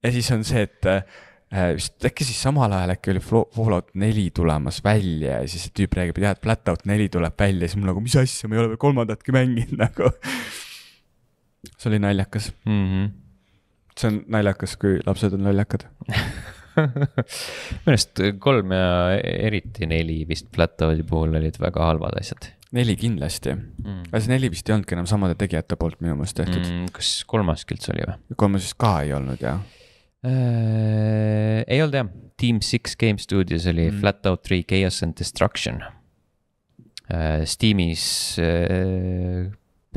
ja siis on see, et äh, vist äkki siis samal ajal äkki oli Fallout neli tulemas välja ja siis see tüüp räägib, et jah, et Blackout neli tuleb välja, siis mul nagu, mis asja, ma ei ole veel kolmandatki mänginud nagu. see oli naljakas mm. -hmm. see on naljakas, kui lapsed on naljakad minu arust kolm ja eriti neli vist Flatdowsi puhul olid väga halvad asjad. neli kindlasti mm., aga see neli vist ei olnudki enam samade tegijate poolt minu meelest tehtud mm,. kas kolmaski üldse oli või? kolmas vist ka ei olnud jah äh,. ei olnud jah, Team Six Game Studios oli mm. Flatout three Chaos and Destruction äh,. Steamis äh,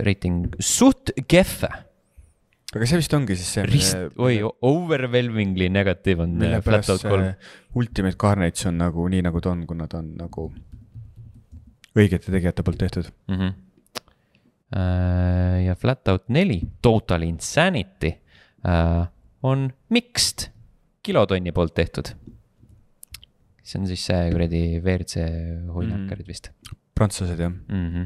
reiting suht kehv aga see vist ongi siis see. rist, oi, overwhelmingly negatiiv on äh, Flat Out kolm. Ultimate Carnage on nagu nii, nagu ta on, kuna ta on nagu õigete tegijate poolt tehtud mm. -hmm. ja Flat Out neli, Total Insanity äh, on mixed, kilotonni poolt tehtud. see on siis see kuradi WRC huinakarid mm -hmm. vist. prantslased jah mm? -hmm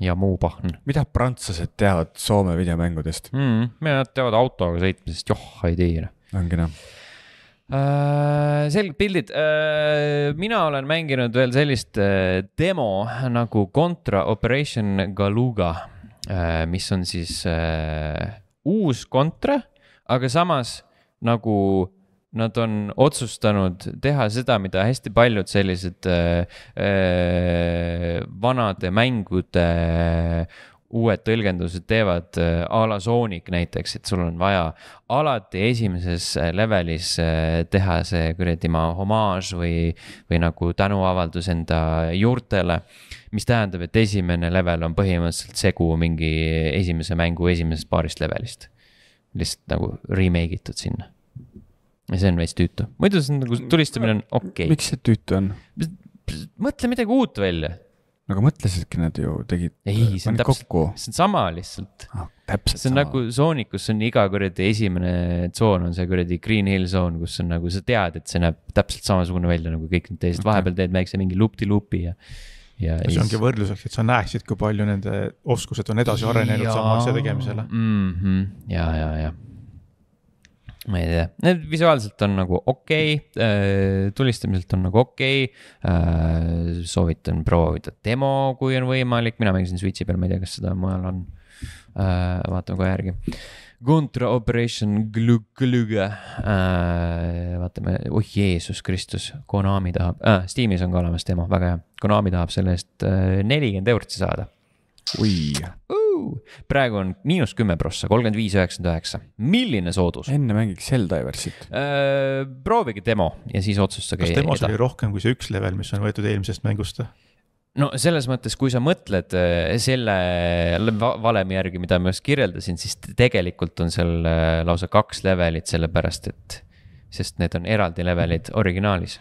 ja muu pahn. mida prantslased teavad Soome videomängudest mm,? Nad teavad autoga sõitmisest, joh, ei tee. Noh. ongi noh äh,. selged pildid äh,, mina olen mänginud veel sellist äh, demo nagu Contra Operation Galuga äh,, mis on siis äh, uus Contra, aga samas nagu nad on otsustanud teha seda, mida hästi paljud sellised äh, äh vanade mängude äh, uued tõlgendused teevad äh, a la Sonic näiteks, et sul on vaja alati esimeses äh, levelis äh, teha see kuradi maa homaaž või, või nagu tänuavaldus enda juurtele. mis tähendab, et esimene level on põhimõtteliselt segu mingi esimese mängu esimesest paarist levelist. lihtsalt nagu remake itud sinna ja see on veits tüütu, muidu see on nagu mm. tulistamine on okei okay.. miks see tüütu on? mõtle midagi uut välja. aga mõtlesidki nad ju tegid. ei, see on täpselt, see on sama lihtsalt ah,. see on sama. nagu tsoonik, kus on iga kuradi esimene tsoon on see kuradi Green Hill tsoon, kus on nagu sa tead, et see näeb täpselt samasugune välja nagu kõik need teised okay., vahepeal teed väikse mingi loop-de-loop'i ja ja see ongi võrdluseks, et sa näeksid, kui palju nende oskused on edasi arenenud ja... sama asja tegemisele mm. -hmm. ja, ja, ja ma ei tea, need visuaalselt on nagu okei okay,, äh, tulistamiselt on nagu okei okay,. Äh, soovitan proovida demo, kui on võimalik, mina mängisin Switch'i peal, ma ei tea, kas seda mujal on. Äh, vaatame kohe järgi. Contra Operation Glugluga, vaatame, oh Jeesus Kristus, Konami tahab ah,, Steamis on ka olemas demo, väga hea. Konami tahab selle eest nelikümmend eurot saada oi uh,. praegu on miinus kümme prossa, kolmkümmend viis, üheksakümmend üheksa. milline soodus? enne mängiks Helldiversit uh,. proovige demo ja siis otsustage. kas demos oli rohkem kui see üks level, mis on võetud eelmisest mängust? no selles mõttes, kui sa mõtled selle valemi järgi, mida ma just kirjeldasin, siis tegelikult on seal lausa kaks levelit, sellepärast et, sest need on eraldi levelid originaalis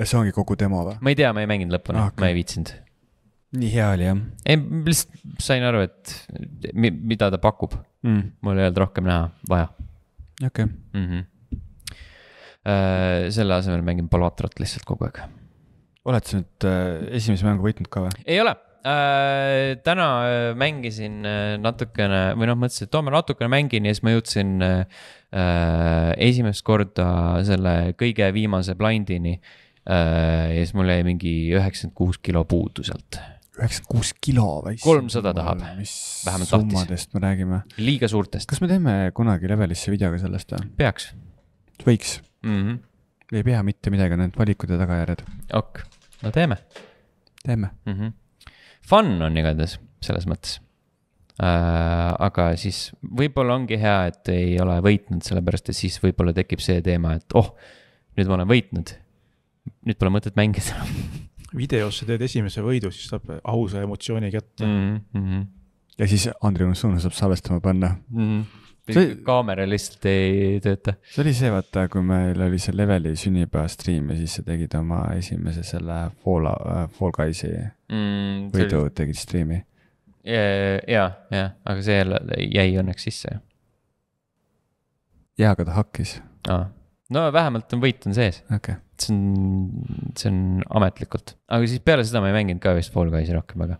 see ongi kogu demo või? ma ei tea, ma ei mänginud lõpuni ah,, okay. ma ei viitsinud nii hea oli jah. ei, ma lihtsalt sain aru, et mi, mida ta pakub mm.. mul ei olnud rohkem näha vaja. okei okay. mm. -hmm. Äh, selle asemel mängin Palvatrat lihtsalt kogu aeg. oled sa nüüd äh, esimese mängu võitnud ka või? ei ole äh,. täna äh, mängisin äh, natukene või noh, mõtlesin, et toome natukene mängin ja siis ma jõudsin äh, äh, esimest korda selle kõige viimase blind'ini ja siis mul jäi mingi üheksakümmend kuus kilo puudu sealt üheksakümmend kuus kilo või? kolmsada tahab, vähemalt tahtis. summadest me räägime. liiga suurtest. kas me teeme kunagi Levelisse videoga sellest või? peaks. võiks mm. -hmm. ei pea mitte midagi, need valikud ja tagajärjed. ok, no teeme. teeme mm. -hmm. Fun on igatahes selles mõttes äh,. aga siis võib-olla ongi hea, et ei ole võitnud, sellepärast et siis võib-olla tekib see teema, et oh, nüüd ma olen võitnud. nüüd pole mõtet mängida videos sa teed esimese võidu, siis saab ausa emotsiooni kätte mm. -hmm. ja siis Andrius Uno saab salvestama panna mm. -hmm see... kaamera lihtsalt ei tööta. see oli see, vaata, kui meil oli see leveli sünnipäeva stream ja siis sa tegid oma esimese selle Fall, äh, Fall Guysi mm, võidu oli... tegid stream'i. ja, ja, ja, aga see jäi õnneks sisse. jaa, aga ta hakkis ah.. no vähemalt on võit on sees. okei okay see on, see on ametlikult, aga siis peale seda ma ei mänginud ka vist Fall Guysi rohkem väga.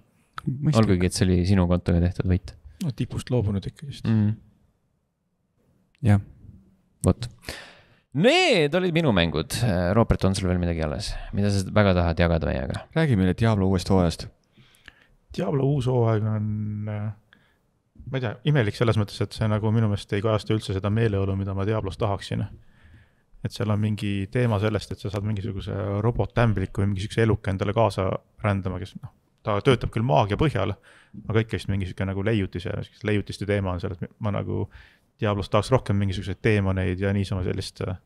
olgugi, et see oli sinu kontoga tehtud võit. no tipust loobunud ikkagist mm.. jah. vot. Need olid minu mängud. Robert, on sul veel midagi alles, mida sa väga tahad jagada meiega? räägi meile Diablo uuest hooajast. Diablo uus hooaeg on äh, ma ei tea, imelik selles mõttes, et see nagu minu meelest ei kajasta üldse seda meeleolu, mida ma Diablos tahaksin et seal on mingi teema sellest, et sa saad mingisuguse robottämbliku või mingi sihukese eluka endale kaasa rändama, kes noh, ta töötab küll maagia põhjal, aga ikka vist mingi sihuke nagu leiutis ja leiutiste teema on seal, et ma nagu Diablos tahaks rohkem mingisuguseid teemaneid ja niisama sellist äh,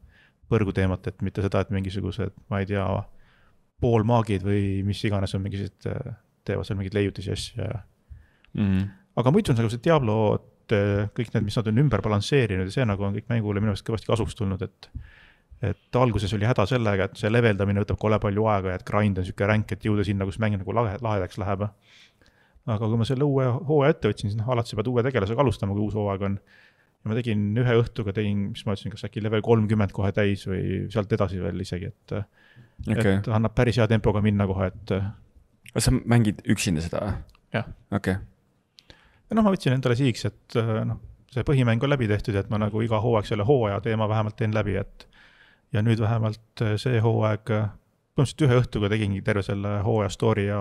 põrguteemat, et mitte seda, et mingisugused, ma ei tea, poolmaagid või mis iganes on mingisugused, äh, teevad seal mingeid leiutisi ja asju ja mm. -hmm. aga muidu on nagu see Diablo, et äh, kõik need, mis nad on ümber balansseerinud ja see nagu on kõik mängule minu meelest kõvasti kasuks tulnud, et et alguses oli häda sellega, et see leveldamine võtab kole palju aega ja et grind on sihuke ränk, et jõuda sinna, kus mäng nagu lahe, lahedaks läheb. aga kui ma selle uue hooaja ette võtsin, siis noh, alati sa pead uue tegelasega alustama, kui uus hooaeg on. ja ma tegin ühe õhtuga, tegin, mis ma ütlesin, kas äkki level kolmkümmend kohe täis või sealt edasi veel isegi, et okay.. et annab päris hea tempoga minna kohe, et. kas sa mängid üksinda seda või? jah. okei okay.. noh, ma võtsin endale sihiks, et noh, see põhimäng on läbi tehtud, et ma nagu iga hooaeg selle hooaja teema vähemalt teen läbi, et ja nüüd vähemalt äh, see hooaeg, äh, põhimõtteliselt ühe õhtuga tegingi terve selle hooaja story ja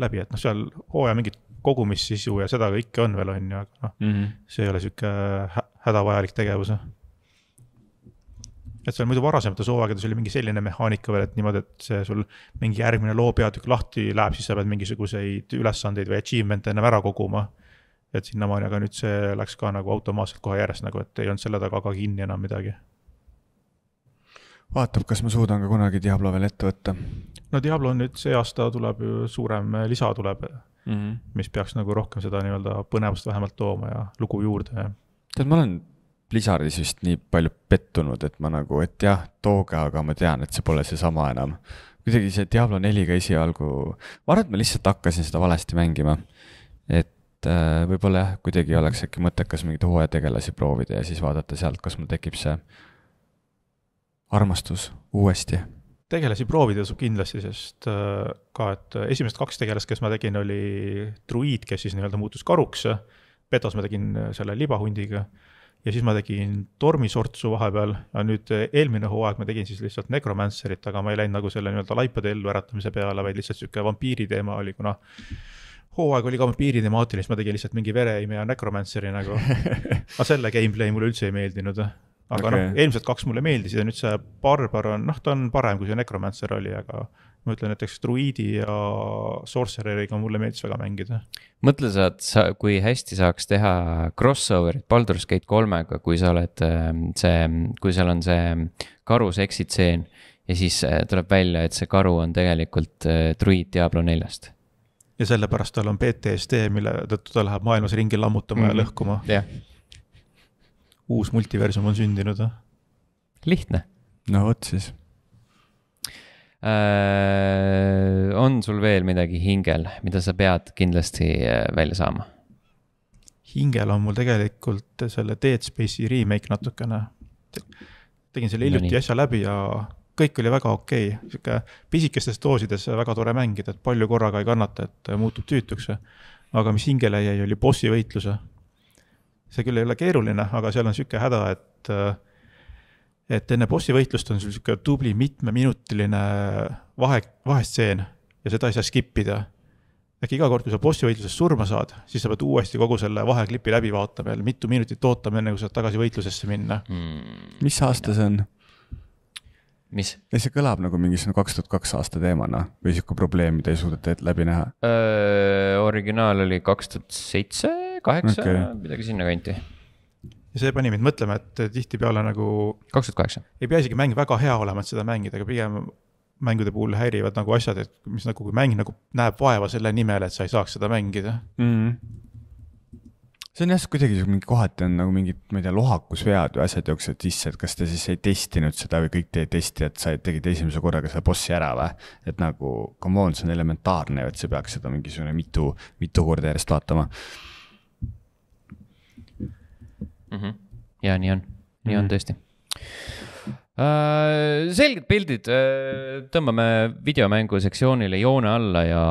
läbi, et noh, seal hooaja mingit kogumissisu ja seda kõike on veel, on ju, aga noh mm -hmm., see ei ole sihuke äh, hädavajalik tegevus. et seal muidu varasemates hooaegades oli mingi selline mehaanika veel, et niimoodi, et see sul mingi järgmine loo peatükk lahti läheb, siis sa pead mingisuguseid ülesandeid või achievement'e ennem ära koguma. et sinnamaani, aga nüüd see läks ka nagu automaatselt kohe järjest nagu, et ei olnud selle taga ka kinni enam midagi vaatab, kas ma suudan ka kunagi Diablo veel ette võtta. no Diablo on nüüd see aasta tuleb ju suurem eh, lisa tuleb mm, -hmm. mis peaks nagu rohkem seda nii-öelda põnevust vähemalt tooma ja lugu juurde. tead, ma olen Blizzardis vist nii palju pettunud, et ma nagu, et jah, tooge, aga ma tean, et see pole seesama enam. kuidagi see Diablo neliga esialgu, ma arvan, et ma lihtsalt hakkasin seda valesti mängima. et äh, võib-olla jah, kuidagi oleks äkki mõttekas mingeid hooajategelasi proovida ja siis vaadata sealt, kas mul tekib see armastus uuesti? tegelasi proovida tasub kindlasti, sest äh, ka, et äh, esimesed kaks tegelast, kes ma tegin, oli druiid, kes siis nii-öelda muutus karuks. betas ma tegin äh, selle libahundiga ja siis ma tegin tormisortsu vahepeal ja nüüd eelmine hooaeg ma tegin siis lihtsalt necromancer'it, aga ma ei läinud nagu selle nii-öelda laipade elluäratamise peale, vaid lihtsalt sihuke vampiiri teema oli, kuna hooaeg oli ka vampiiri temaatiline, siis ma tegin lihtsalt mingi vereimeja necromancer'i nagu. aga selle gameplay mulle üldse ei meeldinud aga okay. noh, eelmised kaks mulle meeldisid ja nüüd see Barbar on, noh, ta on parem, kui see Necromancer oli, aga ma ütlen näiteks druiidi ja sorcerer'iga mulle meeldis väga mängida. mõtle sa, et sa, kui hästi saaks teha crossover'it Baldur's Gate kolmega, kui sa oled ähm, see, kui seal on see karu seksitseen ja siis äh, tuleb välja, et see karu on tegelikult äh, druiid Diablo neljast ja sellepärast tal on PTSD, mille tõttu ta läheb maailmas ringi lammutama mm -hmm. ja mhm. lõhkuma yeah uus multiversum on sündinud või? lihtne. no vot siis äh,. on sul veel midagi hingel, mida sa pead kindlasti äh, välja saama? hingel on mul tegelikult selle Dead Space'i remake natukene. tegin selle hiljuti no asja läbi ja kõik oli väga okei okay., sihuke pisikestes doosides väga tore mängida, et palju korraga ei kannata, et muutub tüütuks. aga mis hingele jäi, oli bossi võitluse see küll ei ole keeruline, aga seal on sihuke häda, et, et enne bossi võitlust on sul sihuke tubli mitmeminutiline vahe, vahestseen ja seda ei saa skip ida. ehk iga kord, kui sa bossi võitluses surma saad, siis sa pead uuesti kogu selle vaheklipi läbi vaatama jälle, mitu minutit ootama, enne kui saad tagasi võitlusesse minna mm,. mis aasta see on? mis? ei, see kõlab nagu mingisugune kaks tuhat kaks aasta teemana või sihuke probleem, mida ei suudeta läbi näha. Originaal oli kaks tuhat seitse kaheksa okay., midagi sinnakanti. ja see pani mind mõtlema, et tihtipeale nagu. kaks tuhat kaheksa. ei pea isegi mäng väga hea olema, et seda mängida, aga pigem mängude puhul häirivad nagu asjad, et mis nagu, kui mäng nagu näeb vaeva selle nimel, et sa ei saaks seda mängida mm. -hmm. see on jah, kuidagi mingi kohati on nagu mingid, ma ei tea, lohakusvead või asjad jooksevad sisse, et kas te siis ei testinud seda või kõik teie testijad said, tegid esimese korraga selle bossi ära või? et nagu, come on, see on elementaarne, et sa peaks seda mingisugune mitu, mitu korda järjest vaatama mm. -hmm. ja nii on, nii mm -hmm. on mhm. tõesti äh,. selged pildid, äh, tõmbame videomängu sektsioonile joone alla ja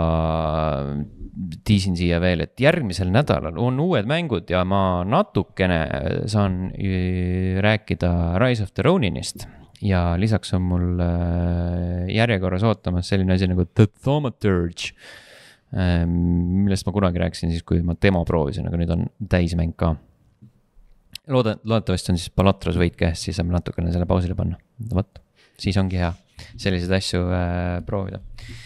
tiisin siia veel, et järgmisel nädalal on uued mängud ja ma natukene saan äh, rääkida Rise of the Roninist ja lisaks on mul äh, järjekorras ootamas selline asi nagu The Thaumaturge, millest ma kunagi rääkisin siis, kui ma demo proovisin, aga nüüd on täismäng ka loodan, loodetavasti on siis Palatros võit käes, siis saame natukene selle pausile panna, vot, siis ongi hea selliseid asju äh, proovida uh,.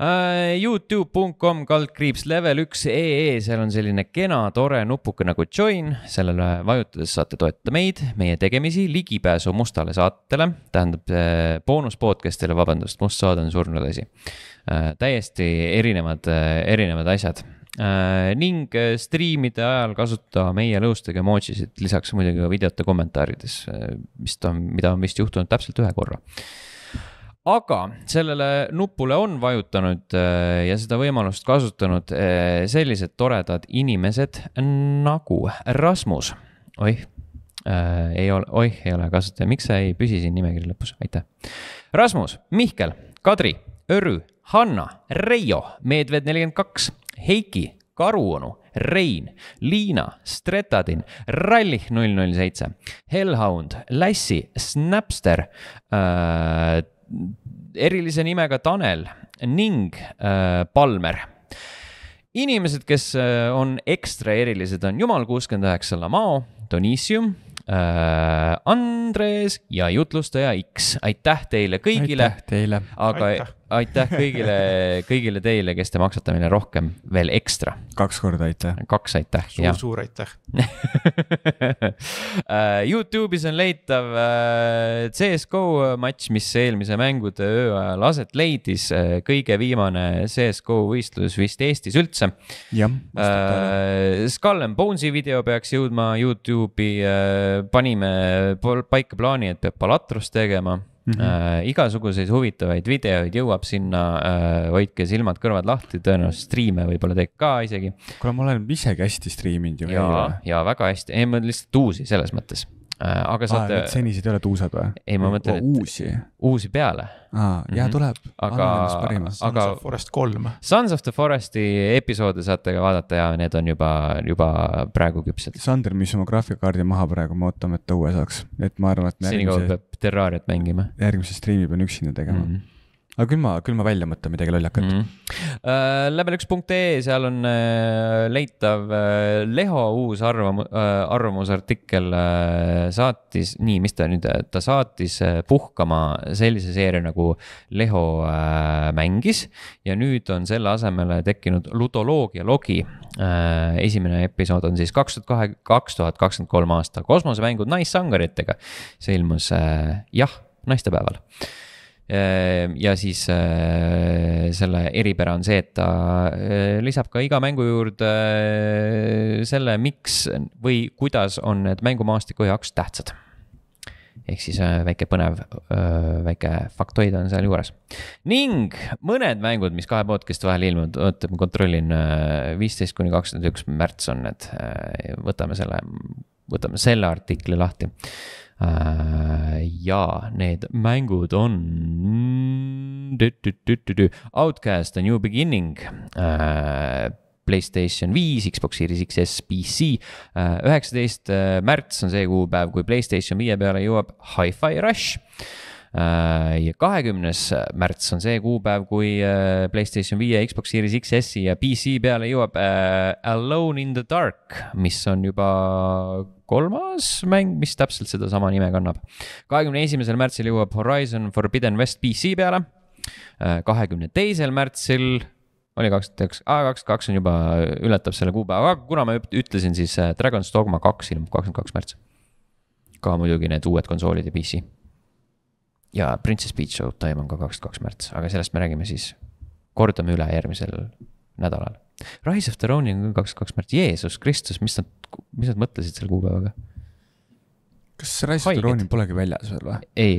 Äh, Youtube.com kaldkriips level üks ee, seal on selline kena tore nupuke nagu join, sellele vajutades saate toetada meid, meie tegemisi, ligipääsu mustale saatele, tähendab äh, boonus podcast'ile, vabandust, must saade on surnud asi äh,. täiesti erinevad äh,, erinevad asjad Äh, ning äh, striimide ajal kasuta meie lõustega emojisid, lisaks muidugi ka videote kommentaarides, mis äh, ta on, mida on vist juhtunud täpselt ühe korra aga sellele nupule on vajutanud ja seda võimalust kasutanud sellised toredad inimesed nagu Rasmus. oih, ei ole, oih, ei ole kasutaja, miks sa ei püsi siin nimekirja lõpus, aitäh. Rasmus, Mihkel, Kadri, Örü, Hanna, Reio, Meedved42, Heiki, Karuonu, Rein, Liina, Stretadin, Rallih null null seitse, Hellhound, Lässi, Snapster äh,, erilise nimega Tanel ning äh, Palmer inimesed, kes äh, on ekstra erilised, on Jumal kuuskümmend üheksa, Lamao, Donisium äh,, Andres ja jutlustaja X. aitäh teile kõigile. aga aitäh aitäh kõigile, kõigile teile, kes te maksate meile rohkem veel ekstra. kaks korda aitäh. kaks aitäh. suur, suur aitäh äh, Youtube'is on leitav äh, CSGO matš, mis eelmise mängude öö ajal aset leidis. Äh, kõige viimane CSGO võistlus vist Eestis üldse. jah. Skull and Bones'i video peaks jõudma Youtube'i, panime paika plaani, et peab Palatros tegema Mm -hmm. äh, igasuguseid huvitavaid videoid jõuab sinna äh,, hoidke silmad-kõrvad lahti, tõenäoliselt striime võib-olla teeb ka isegi. kuule, ma olen isegi hästi striiminud ju. ja, ja väga hästi, ei ma lihtsalt uusi selles mõttes Äh, aga saate ah,. senised ei ole tuusad või? ei, ma mõtlen, et uusi, uusi peale ah,. jah, mhm. tuleb mm, -hmm. aga, aga. Sons of Forest kolm. Sons of the Foresti episoode saate ka vaadata ja need on juba, juba praegu küpsed. Sander müüs oma graafikakaardi maha praegu, me ootame, et ta uue saaks, et ma arvan, et. senikaua peab Terraariat mängima. järgmise striimi pean üksinda tegema mm. -hmm aga küll ma, küll ma välja mõtlen midagi lollakat mm. -hmm. Äh, Level1.ee, seal on äh, leitav äh, Leho uus arvam- äh,, arvamusartikkel äh, saatis, nii, mis ta nüüd, äh, ta saatis äh, puhkama sellise seeria nagu Leho äh, mängis. ja nüüd on selle asemele tekkinud ludoloogia logi äh,. esimene episood on siis kaks tuhat kahe, kaks tuhat kakskümmend kolm aasta kosmosemängud naissangaritega. see ilmus äh, jah, naistepäeval nice Ehm, ja siis äh, selle eripära on see, et ta äh, lisab ka iga mängu juurde äh, selle, miks või kuidas on need mängumaastiku jaoks tähtsad ehk siis väike põnev, väike faktoid on seal juures. ning mõned mängud, mis kahe podcast'i vahel ilmunud, oota, ma kontrollin, viisteist kuni kakskümmend üks märts on need, võtame selle, võtame selle artikli lahti Äh, ja need mängud on Outcast A New Beginning. Äh, Playstation viis, Xbox Series XS, PC. Äh, üheksateist märts on see kuupäev, kui Playstation viie peale jõuab Hi-Fi Rush Äh, ja kahekümnes märts on see kuupäev, kui äh, Playstation viie, Xbox Series XS-i ja PC peale jõuab äh, Alone in the Dark, mis on juba kolmas mäng, mis täpselt sedasama nime kannab. kahekümne esimesel märtsil jõuab Horizon Forbidden West PC peale. kahekümne teisel märtsil oli kakskümmend üks, kaks, kaks on juba, ületab selle kuupäeva, aga kuna ma ütlesin, siis Dragon's Dogma kaks ilmub kakskümmend kaks märts. ka muidugi need uued konsoolid ja PC ja Princess Beach show time on ka kakskümmend kaks märts, aga sellest me räägime siis, kordame üle järgmisel nädalal. Rise of the Ronin on ka kakskümmend kaks märts, Jeesus Kristus, mis nad, mis nad mõtlesid selle kuupäevaga? kas Rise of the Ronin polegi väljas veel või? ei,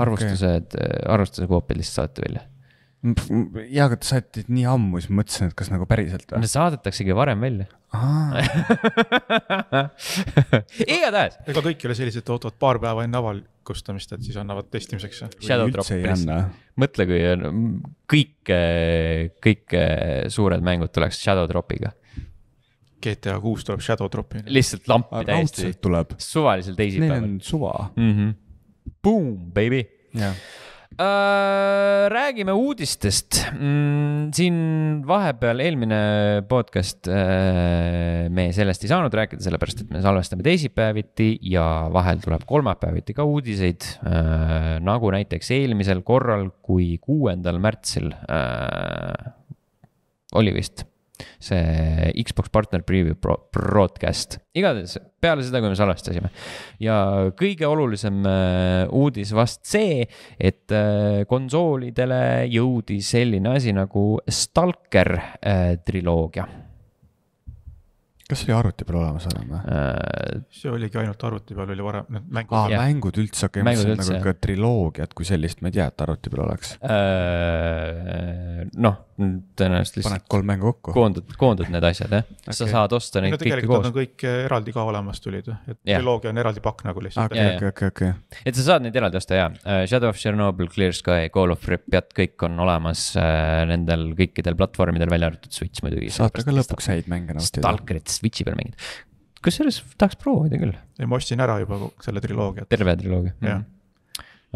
arvustused okay., arvustuse koopiad lihtsalt saadeti välja jaa, aga te saite nii ammu, siis ma mõtlesin, et kas nagu päriselt või? Need saadetaksegi varem välja. igatahes. ega kõik ei ole sellised, et ootavad paar päeva enne aval-, avalikustamist, et siis annavad testimiseks? mõtle, kui on äh, kõik, kõik suured mängud tuleks Shadow Dropiga. GTA kuus tuleb Shadow Dropi. lihtsalt lampi täiesti. tuleb. suvalisel teisipäeval. Neil on suva mm. -hmm. Boom, baby. jah Äh, räägime uudistest. Mm, siin vahepeal eelmine podcast äh, me sellest ei saanud rääkida, sellepärast et me salvestame teisipäeviti ja vahel tuleb kolmapäeviti ka uudiseid. Äh, nagu näiteks eelmisel korral, kui kuuendal märtsil oli vist see Xbox Partner Preview Pro Broadcast, igatahes peale seda, kui me salvestasime. ja kõige olulisem äh, uudis vast see, et äh, konsoolidele jõudis selline asi nagu Stalker äh, triloogia kas see oli arvuti peal olemas varem või äh...? see oligi ainult arvuti peal oli varem, need mängud ah,. mängud üldse, okei okay,, ma mõtlesin nagu ka triloogiat kui sellist, ma ei tea, et arvuti peal oleks äh,. noh, tõenäoliselt lihtsalt. paned kolm mängu kokku. koondad, koondad need asjad jah okay., sa saad osta neid no, kõiki koos. Nad on kõik äh, eraldi ka olemas tulid, et yeah. triloogia on eraldi pakk nagu lihtsalt. okei, okei, okei. et sa saad neid eraldi osta jaa, äh, Shadow of Chernobyl, Clear Sky, Call of Repjat, kõik on olemas äh, nendel kõikidel platvormidel, välja arvatud Switch muidugi. saate ka lõpuks häid mänge nautida. Noh, Stalkerit Switch'i peal mänginud. kusjuures tahaks proovida küll. ei, ma ostsin ära juba selle triloogia. terve triloogia. jah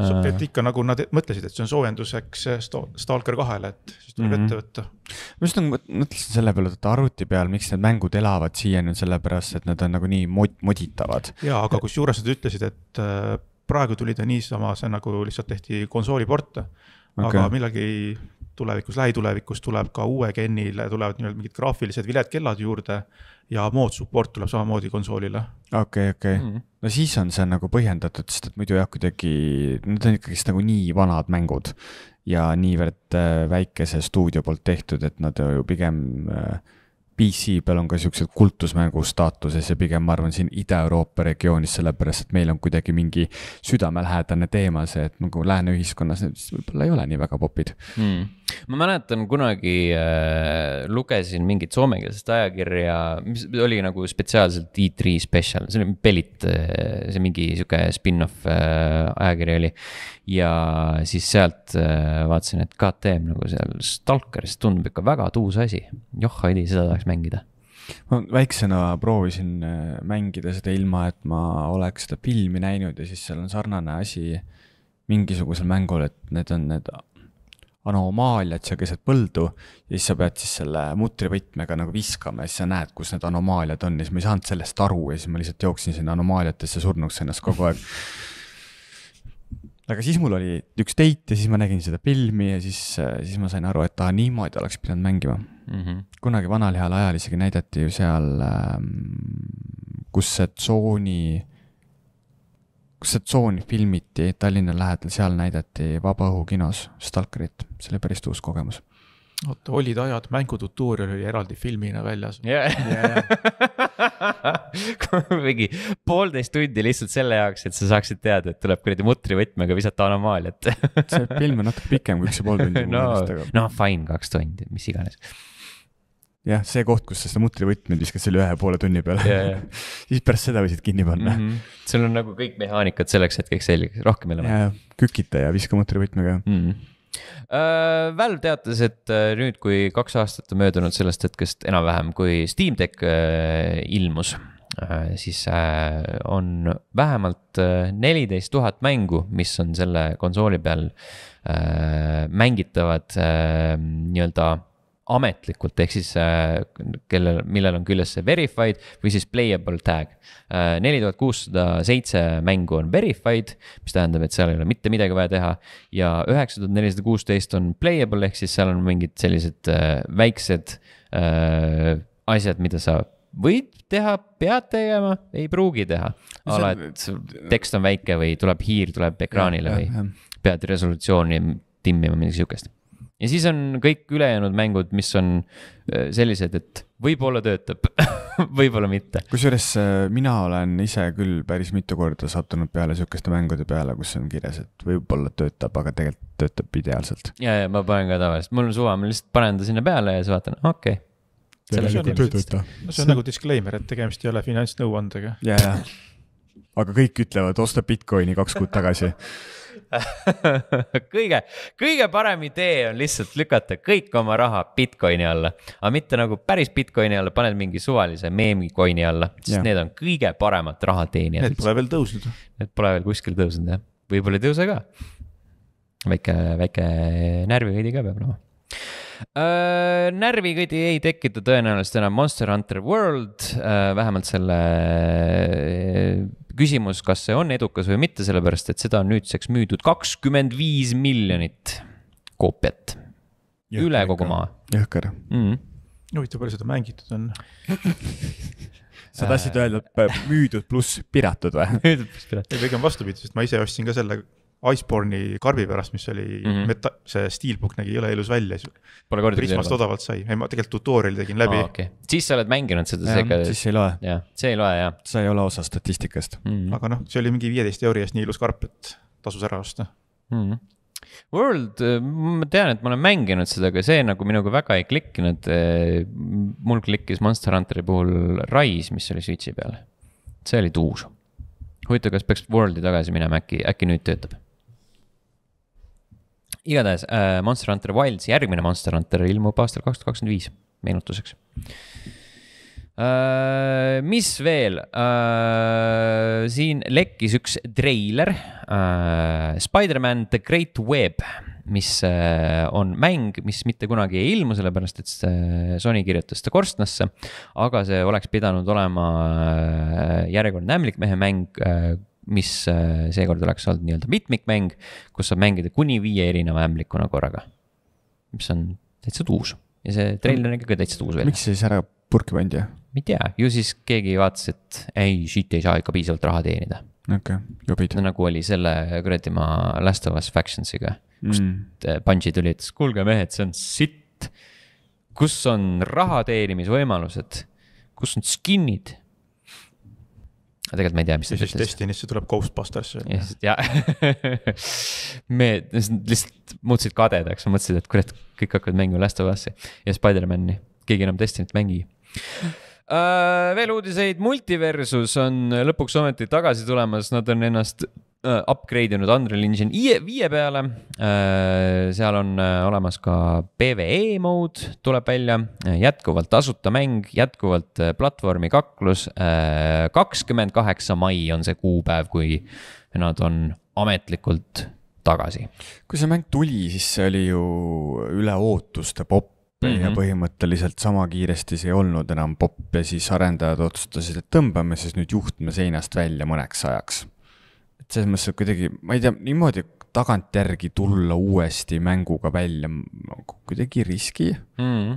mm.. et ikka nagu nad mõtlesid, et see on soojenduseks eh, Stalker kahele, et siis tuleb mm -hmm. ette võtta. ma just nagu mõtlesin selle peale, et arvuti peal, miks need mängud elavad siiani, on sellepärast, et nad on nagunii mod-, moditavad. jaa, aga kusjuures nad ütlesid, et eh, praegu tuli ta niisama, see nagu lihtsalt tehti konsooli porte okay.. aga millalgi tulevikus, lähitulevikus tuleb ka uue genile, tulevad nii-öelda mingid graafilised viled kellad juurde ja mode support tuleb samamoodi konsoolile. okei, okei, mhm. no siis on see nagu põhjendatud, sest et muidu jah, kuidagi need on ikkagist nagu nii vanad mängud ja niivõrd äh, väikese stuudio poolt tehtud, et nad ju pigem äh, PC peal on ka siuksed kultusmängu staatuses ja pigem ma arvan siin Ida-Euroopa regioonis, sellepärast et meil on kuidagi mingi südamelähedane teema see, et nagu lääne ühiskonnas need vist võib-olla ei ole nii väga popid mm ma mäletan kunagi äh, lugesin mingit soomekeelset ajakirja, mis oli nagu spetsiaalselt E3 special, see oli Belit, äh, see mingi sihuke spin-off äh, ajakiri oli. ja siis sealt äh, vaatasin, et KTM nagu seal Stalkeris tundub ikka väga tuus asi. joh, Heidi, seda tahaks mängida ma väiksena proovisin äh, mängida seda ilma, et ma oleks seda filmi näinud ja siis seal on sarnane asi mingisugusel mängul, et need on need anomaaliat seal keset põldu ja siis sa pead siis selle mutrivõtmega nagu viskama ja siis sa näed, kus need anomaaliad on ja siis ma ei saanud sellest aru ja siis ma lihtsalt jooksin sinna anomaaliatesse surnuks ennast kogu aeg. aga siis mul oli üks date ja siis ma nägin seda filmi ja siis, siis ma sain aru, et aa, niimoodi oleks pidanud mängima mm. -hmm. kunagi vanal heal ajal isegi näidati ju seal, ähm, kus see tsooni kus see tsoon filmiti Tallinna lähedal, seal näidati Vabaõhukinos Stalkerit see oli päris uus kogemus oota, olid ajad, mängututorial oli eraldi filmina väljas yeah.. Yeah. mingi poolteist tundi lihtsalt selle jaoks, et sa saaksid teada, et tuleb kuradi mutrivõtmega visata anomaaliat see film on natuke pikem kui üks ja pool tundi. no, no fine, kaks tundi, mis iganes jah, see koht, kus sa seda mutrivõtmed viskad selle ühe poole tunni peale yeah,. Yeah. siis pärast seda võisid kinni panna mm. -hmm. sul on nagu kõik mehaanikad selleks hetkeks selgeks, rohkem ei ole vaja. kükita ja viska mutrivõtmega mm. -hmm Äh, Valve teatas, et äh, nüüd, kui kaks aastat on möödunud sellest hetkest enam-vähem, kui Steam Deck äh, ilmus, siis on vähemalt neliteist tuhat mängu, mis on selle konsooli peal mängitavad nii-öelda ametlikult, ehk siis äh, kellel, millel on küljes see verified või siis playable tag. Äh, neli tuhat kuussada seitse mängu on verified, mis tähendab, et seal ei ole mitte midagi vaja teha. ja üheksa tuhat nelisada kuusteist on playable, ehk siis seal on mingid sellised äh, väiksed asjad, mida sa võid teha, pead tegema, ei pruugi teha. a la, et tekst on väike või tuleb hiir tuleb ekraanile ja, ja, ja. või pead resolutsiooni timmima, midagi sihukest ja siis on kõik ülejäänud mängud, mis on äh, sellised, et võib-olla töötab võib-olla mitte. kusjuures äh, mina olen ise küll päris mitu korda sattunud peale sihukeste mängude peale, kus on kirjas, et võib-olla töötab, aga tegelikult töötab ideaalselt. ja, ja ma panen ka tavaliselt, mul on suva, ma lihtsalt panen ta sinna peale ja siis vaatan, okei okay.. see on, see on nagu disclaimer, et tegemist ei ole finantsnõuandega. ja, ja, aga kõik ütlevad, osta Bitcoini kaks kuud tagasi kõige, kõige parem idee on lihtsalt lükata kõik oma raha Bitcoini alla, aga mitte nagu päris Bitcoini alla, paned mingi suvalise meemi coin'i alla, sest ja. need on kõige paremad rahateenijad. Need pole veel tõusnud. Need pole veel kuskil tõusnud jah, võib-olla ei tõuse ka. väike, väike närvikõidi ka peab olema Uh, närvikõdi ei tekita tõenäoliselt enam Monster Hunter World uh,, vähemalt selle küsimus, kas see on edukas või mitte, sellepärast et seda on nüüdseks müüdud kakskümmend viis miljonit koopiat üle kogu maa. jõhker mm. huvitav -hmm., palju seda mängitud on sa tahtsid öelda müüdud pluss piratud või? müüdud pluss piratud. ei, pigem vastupidi, sest ma ise ostsin ka selle Iceborne'i karbi pärast, mis oli mm -hmm. meta-, see Steelbook nägi jõle ilus välja. Pole kordagi teinud. Prismast odavalt sai, ei ma tegelikult tutorial'i tegin läbi ah,. Okay. siis sa oled mänginud seda seega. siis ei loe. see ei loe jah. sa ei ole osa statistikast mm. -hmm. aga noh, see oli mingi viieteist euri eest nii ilus karp, et tasus ära osta mm. -hmm. World, äh, ma tean, et ma olen mänginud seda, aga see nagu minuga väga ei klikkinud. Äh, mul klikkis Monster Hunteri puhul Rise, mis oli Switch'i peal. see oli tuus huvitav, kas peaks Worldi tagasi minema, äkki, äkki nüüd töötab? igatahes äh, Monster Hunter Wilds, järgmine Monster Hunter ilmub aastal kaks tuhat kakskümmend viis, meenutuseks äh,. mis veel äh,, siin lekkis üks treiler äh,, Spider-man The Great Web mis äh, on mäng, mis mitte kunagi ei ilmu, sellepärast et äh, Sony kirjutas ta korstnasse. aga see oleks pidanud olema äh, järjekordne ämblikmehe mäng mis äh, seekord oleks olnud nii-öelda mitmikmäng, kus saab mängida kuni viie erineva ämblikuna korraga. mis on täitsa tuus ja see treiler on ka täitsa tuus veel. miks see siis ära purki pandi? ma ei tea, ju siis keegi vaatas, et ei, siit ei saa ikka piisavalt raha teenida. okei okay,, jubid. nagu oli selle kuradi maa Last of Us Factionsiga, kus mm. Bungi tuli, ütles kuulge mehed, see on sitt. kus on raha teenimisvõimalused, kus on skin'id aga tegelikult ma ei tea, mis. ja siis Destiny'sse tuleb Ghostbusters. jah, me lihtsalt muutusid kadedaks, mõtlesid, et kurat, kõik hakkavad mängima Last of Us'i ja Spider-man'i, keegi enam Destiny't mängigi Uh, äh, veel uudiseid, Multiversus on lõpuks ometi tagasi tulemas, nad on ennast Äh, upgrade inud Unreal Engine viie, viie peale. Äh, seal on äh, olemas ka PVE mode tuleb välja, jätkuvalt tasuta mäng, jätkuvalt platvormi kaklus. kakskümmend kaheksa mai on see kuupäev, kui nad on ametlikult tagasi. kui see mäng tuli, siis see oli ju üle ootuste popp mm -hmm. ja mhm. põhimõtteliselt sama kiiresti see ei olnud enam popp ja siis arendajad otsustasid, et tõmbame siis nüüd juhtme seinast välja mõneks ajaks et selles mõttes, et kuidagi, ma ei tea, niimoodi tagantjärgi tulla uuesti mänguga välja, kuidagi riski mm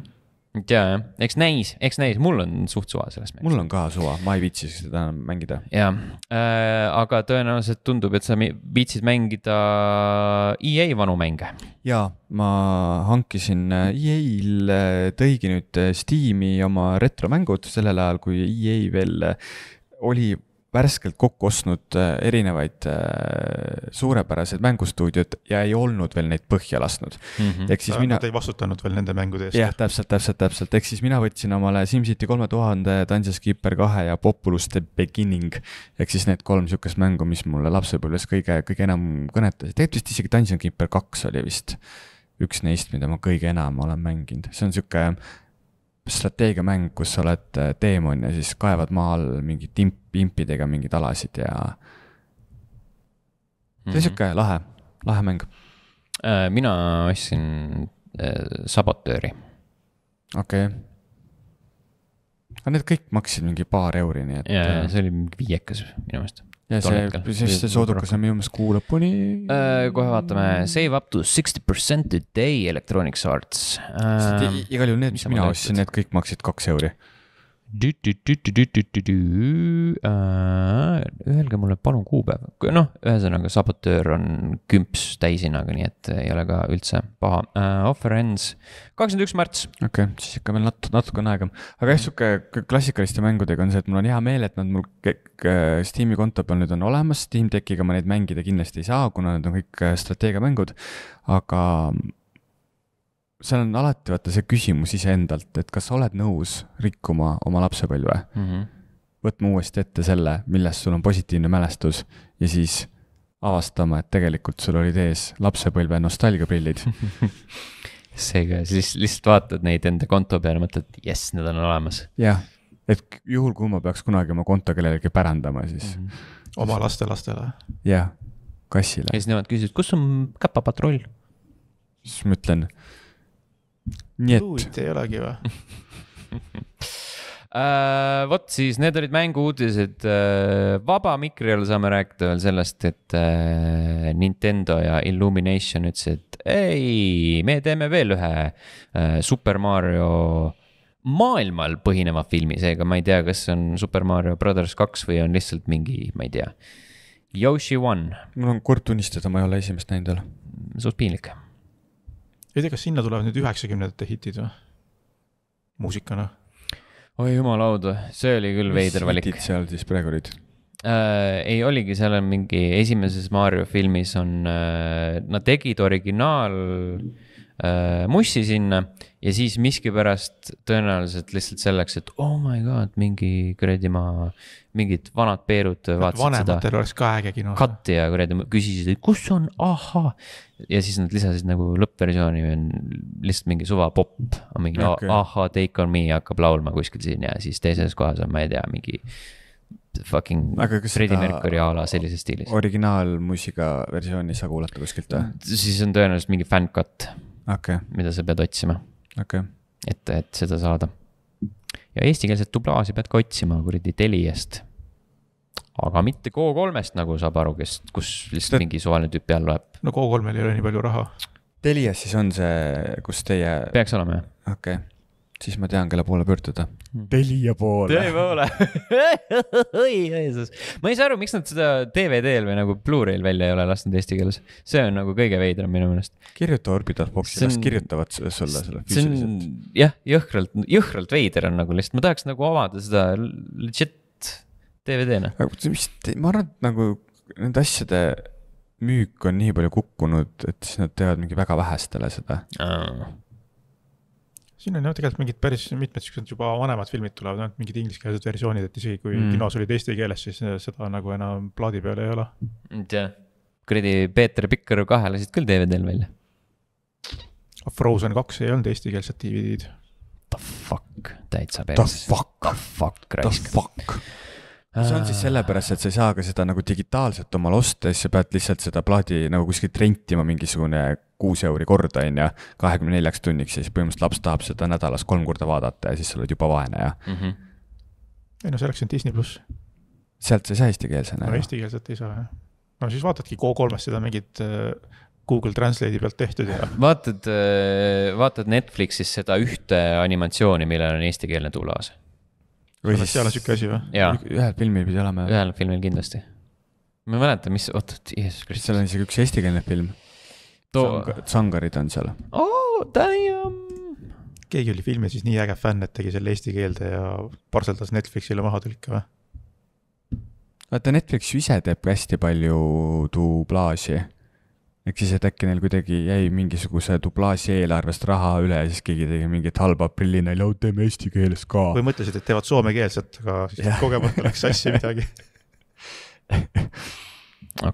ja, jah, eks näis, eks näis, mul on suht suva selles mängus. mul on ka suva, ma ei viitsi seda enam mängida. jah äh,, aga tõenäoliselt tundub, et sa viitsid mängida EA vanu mänge. ja, ma hankisin äh, EA-l, äh, tõigi nüüd äh, Steam'i oma retromängud sellel ajal, kui EA veel oli värskelt kokku ostnud äh, erinevaid äh, suurepäraseid mängustuudiod ja ei olnud veel neid põhja lasknud mm -hmm.. ehk siis Aga mina. Nad ei vastutanud veel nende mängude eest. jah, täpselt, täpselt, täpselt, ehk siis mina võtsin omale SimCity kolme tuhande, Dungeons Keeper kahe ja Populus The Beginning. ehk siis need kolm sihukest mängu, mis mulle lapsepõlves kõige, kõige enam kõnetasid, tegelikult vist isegi Dungeon Keeper kaks oli vist üks neist, mida ma kõige enam olen mänginud, see on sihuke strateegiamäng, kus sa oled äh, teemon ja siis kaevad maa all mingi timp, impidega mingeid alasid ja. see oli mhm. sihuke lahe, lahe mäng. Äh, mina ostsin äh, sabotööri. okei okay. aga need kõik maksid mingi paar euri, nii et. ja, ja see oli mingi viiekas minu meelest ja see, siis see soodukas on minu meelest kuu lõpuni äh,. kohe vaatame, save up to sixty percent a day electronics arts äh,. igal juhul need, mis mina ostsin, need kõik maksid kaks euri Äh, öelge mulle palun kuupäev, noh, ühesõnaga sabotöör on kümps täishinnaga, nii et ei ole ka üldse paha uh,. Äh, Offer ends kakskümmend üks märts. okei okay,, siis ikka veel nat-, natukene aega, aga jah, sihuke klassikaliste mängudega on see, et mul on hea meel, et nad mul Steam'i konto peal nüüd on olemas, Steam Deckiga ma neid mängida kindlasti ei saa, kuna need on kõik äh, strateegiamängud. aga seal on alati vaata see küsimus iseendalt, et kas sa oled nõus rikkuma oma lapsepõlve mm. -hmm. võtma uuesti ette selle, millest sul on positiivne mälestus ja siis avastama, et tegelikult sul olid ees lapsepõlve nostalgiaprillid seega siis lihtsalt vaatad neid enda konto peale, mõtled, jess, need on olemas. jah, et juhul, kui ma peaks kunagi oma konto kellelegi pärandama, siis mm. -hmm. oma lastelastele. jah, kassile. ja siis nemad küsivad, kus on käpapatrull? siis ma ütlen Druid ei olegi või Uh, vot siis need olid mänguuudised uh,. vaba mikri all saame rääkida veel sellest, et uh, Nintendo ja Illumination ütlesid, ei, me teeme veel ühe uh, Super Mario maailmal põhineva filmi, seega ma ei tea, kas see on Super Mario Brothers kaks või on lihtsalt mingi, ma ei tea. Yoshi One. mul on kurb tunnistada, ma ei ole esimest näinud veel. suht piinlik ei tea, kas sinna tulevad nüüd üheksakümnendate hitid või? muusikana. oi jumal audu, see oli küll Mis veider valik. mis hitid seal siis praegu olid äh,? ei oligi, seal on mingi esimeses Mario filmis on äh,, nad tegid originaal äh, Äh, mussi sinna ja siis miskipärast tõenäoliselt lihtsalt selleks, et oh my god, mingi kuradi ma, mingid vanad Peerud vaatasid vanematel seda. oleks ka äge kino. katt ja kuradi küsisid, et kus on ahhaa. ja siis nad lisasid nagu lõppversiooni lihtsalt mingi suva popp, mingi okay. ahhaa, take on me hakkab laulma kuskil siin ja siis teises kohas on, ma ei tea, mingi fucking Freddie Mercury a la sellises stiilis. originaalmuusika versiooni sa kuulata kuskilt või? siis on tõenäoliselt mingi fänn-cut okay., mida sa pead otsima okay.. et, et seda saada. ja eestikeelset dublaaži pead ka otsima kuradi Teliast. aga mitte Go3-st nagu saab aru, kes, kus lihtsalt mingi suvaline tüüp peal loeb. no Go3-l ei ole nii palju raha. Telias siis on see, kus teie. peaks olema jah. okei okay siis ma tean, kelle poole pöörduda. Hmm. Telia poole. Telia poole oi Jeesus, ma ei saa aru, miks nad seda DVD-l või nagu Blu-ray'l välja ei ole lasknud eesti keeles. see on nagu kõige veidram minu meelest. kirjuta Orbital Boxi, las kirjutavad sulle selle füüsiliselt. jah, jõhkralt, jõhkralt veider on nagu lihtsalt, ma tahaks nagu omada seda legit DVD-na. aga mis, ma arvan, et nagu nende asjade müük on nii palju kukkunud, et siis nad teevad mingi väga vähestele seda oh siin on jah, tegelikult mingid päris mitmed siuksed juba vanemad filmid tulevad, ainult noh, mingid ingliskeelsed versioonid, et isegi kui mm. kinos olid eesti keeles, siis eh, seda nagu enam plaadi peal ei ole. jah, kuradi Peeter Pikkar kahe lasid küll DVD-l välja. Ah, Frozen kaks ei olnud eestikeelsed DVD-d. The fuck, täitsa perses. The fuck, the fuck, raisk. The fuck see on siis sellepärast, et sa ei saa ka seda nagu digitaalselt omal osta, siis sa pead lihtsalt seda plaadi nagu kuskilt rentima mingisugune kuus euri kord, on ju, kahekümne neljaks tunniks ja siis põhimõtteliselt laps tahab seda nädalas kolm korda vaadata ja siis sa oled juba vaene ja mm. -hmm. ei no selleks on Disney pluss. sealt sa ei saa eestikeelsena. no eestikeelset ei saa jah. no siis vaatadki Go3-st seda mingit äh, Google Translate'i pealt tehtud ja. vaatad, äh, vaatad Netflixis seda ühte animatsiooni, millel on eestikeelne tulaas. või siis seal on sihuke asi või? ühel filmil pidi olema. ühel filmil kindlasti. ma ei mäleta, mis, oot, Jeesus Kristus. seal on isegi üks eestikeelne film too Sang. sangarid on seal. oo, oh, damn. keegi oli filmi siis nii äge fänn, et tegi selle eesti keelde ja parseldas Netflixile maha tõlke või? vaata, Netflix ju ise teeb ka hästi palju dublaaži. ehk siis, et äkki neil kuidagi jäi mingisuguse dublaaži eelarvest raha üle ja siis keegi tegi mingit halba prillinalja, teeme eesti keeles ka. või mõtlesid, et teevad soomekeelset, aga siis kogemata läks sassi midagi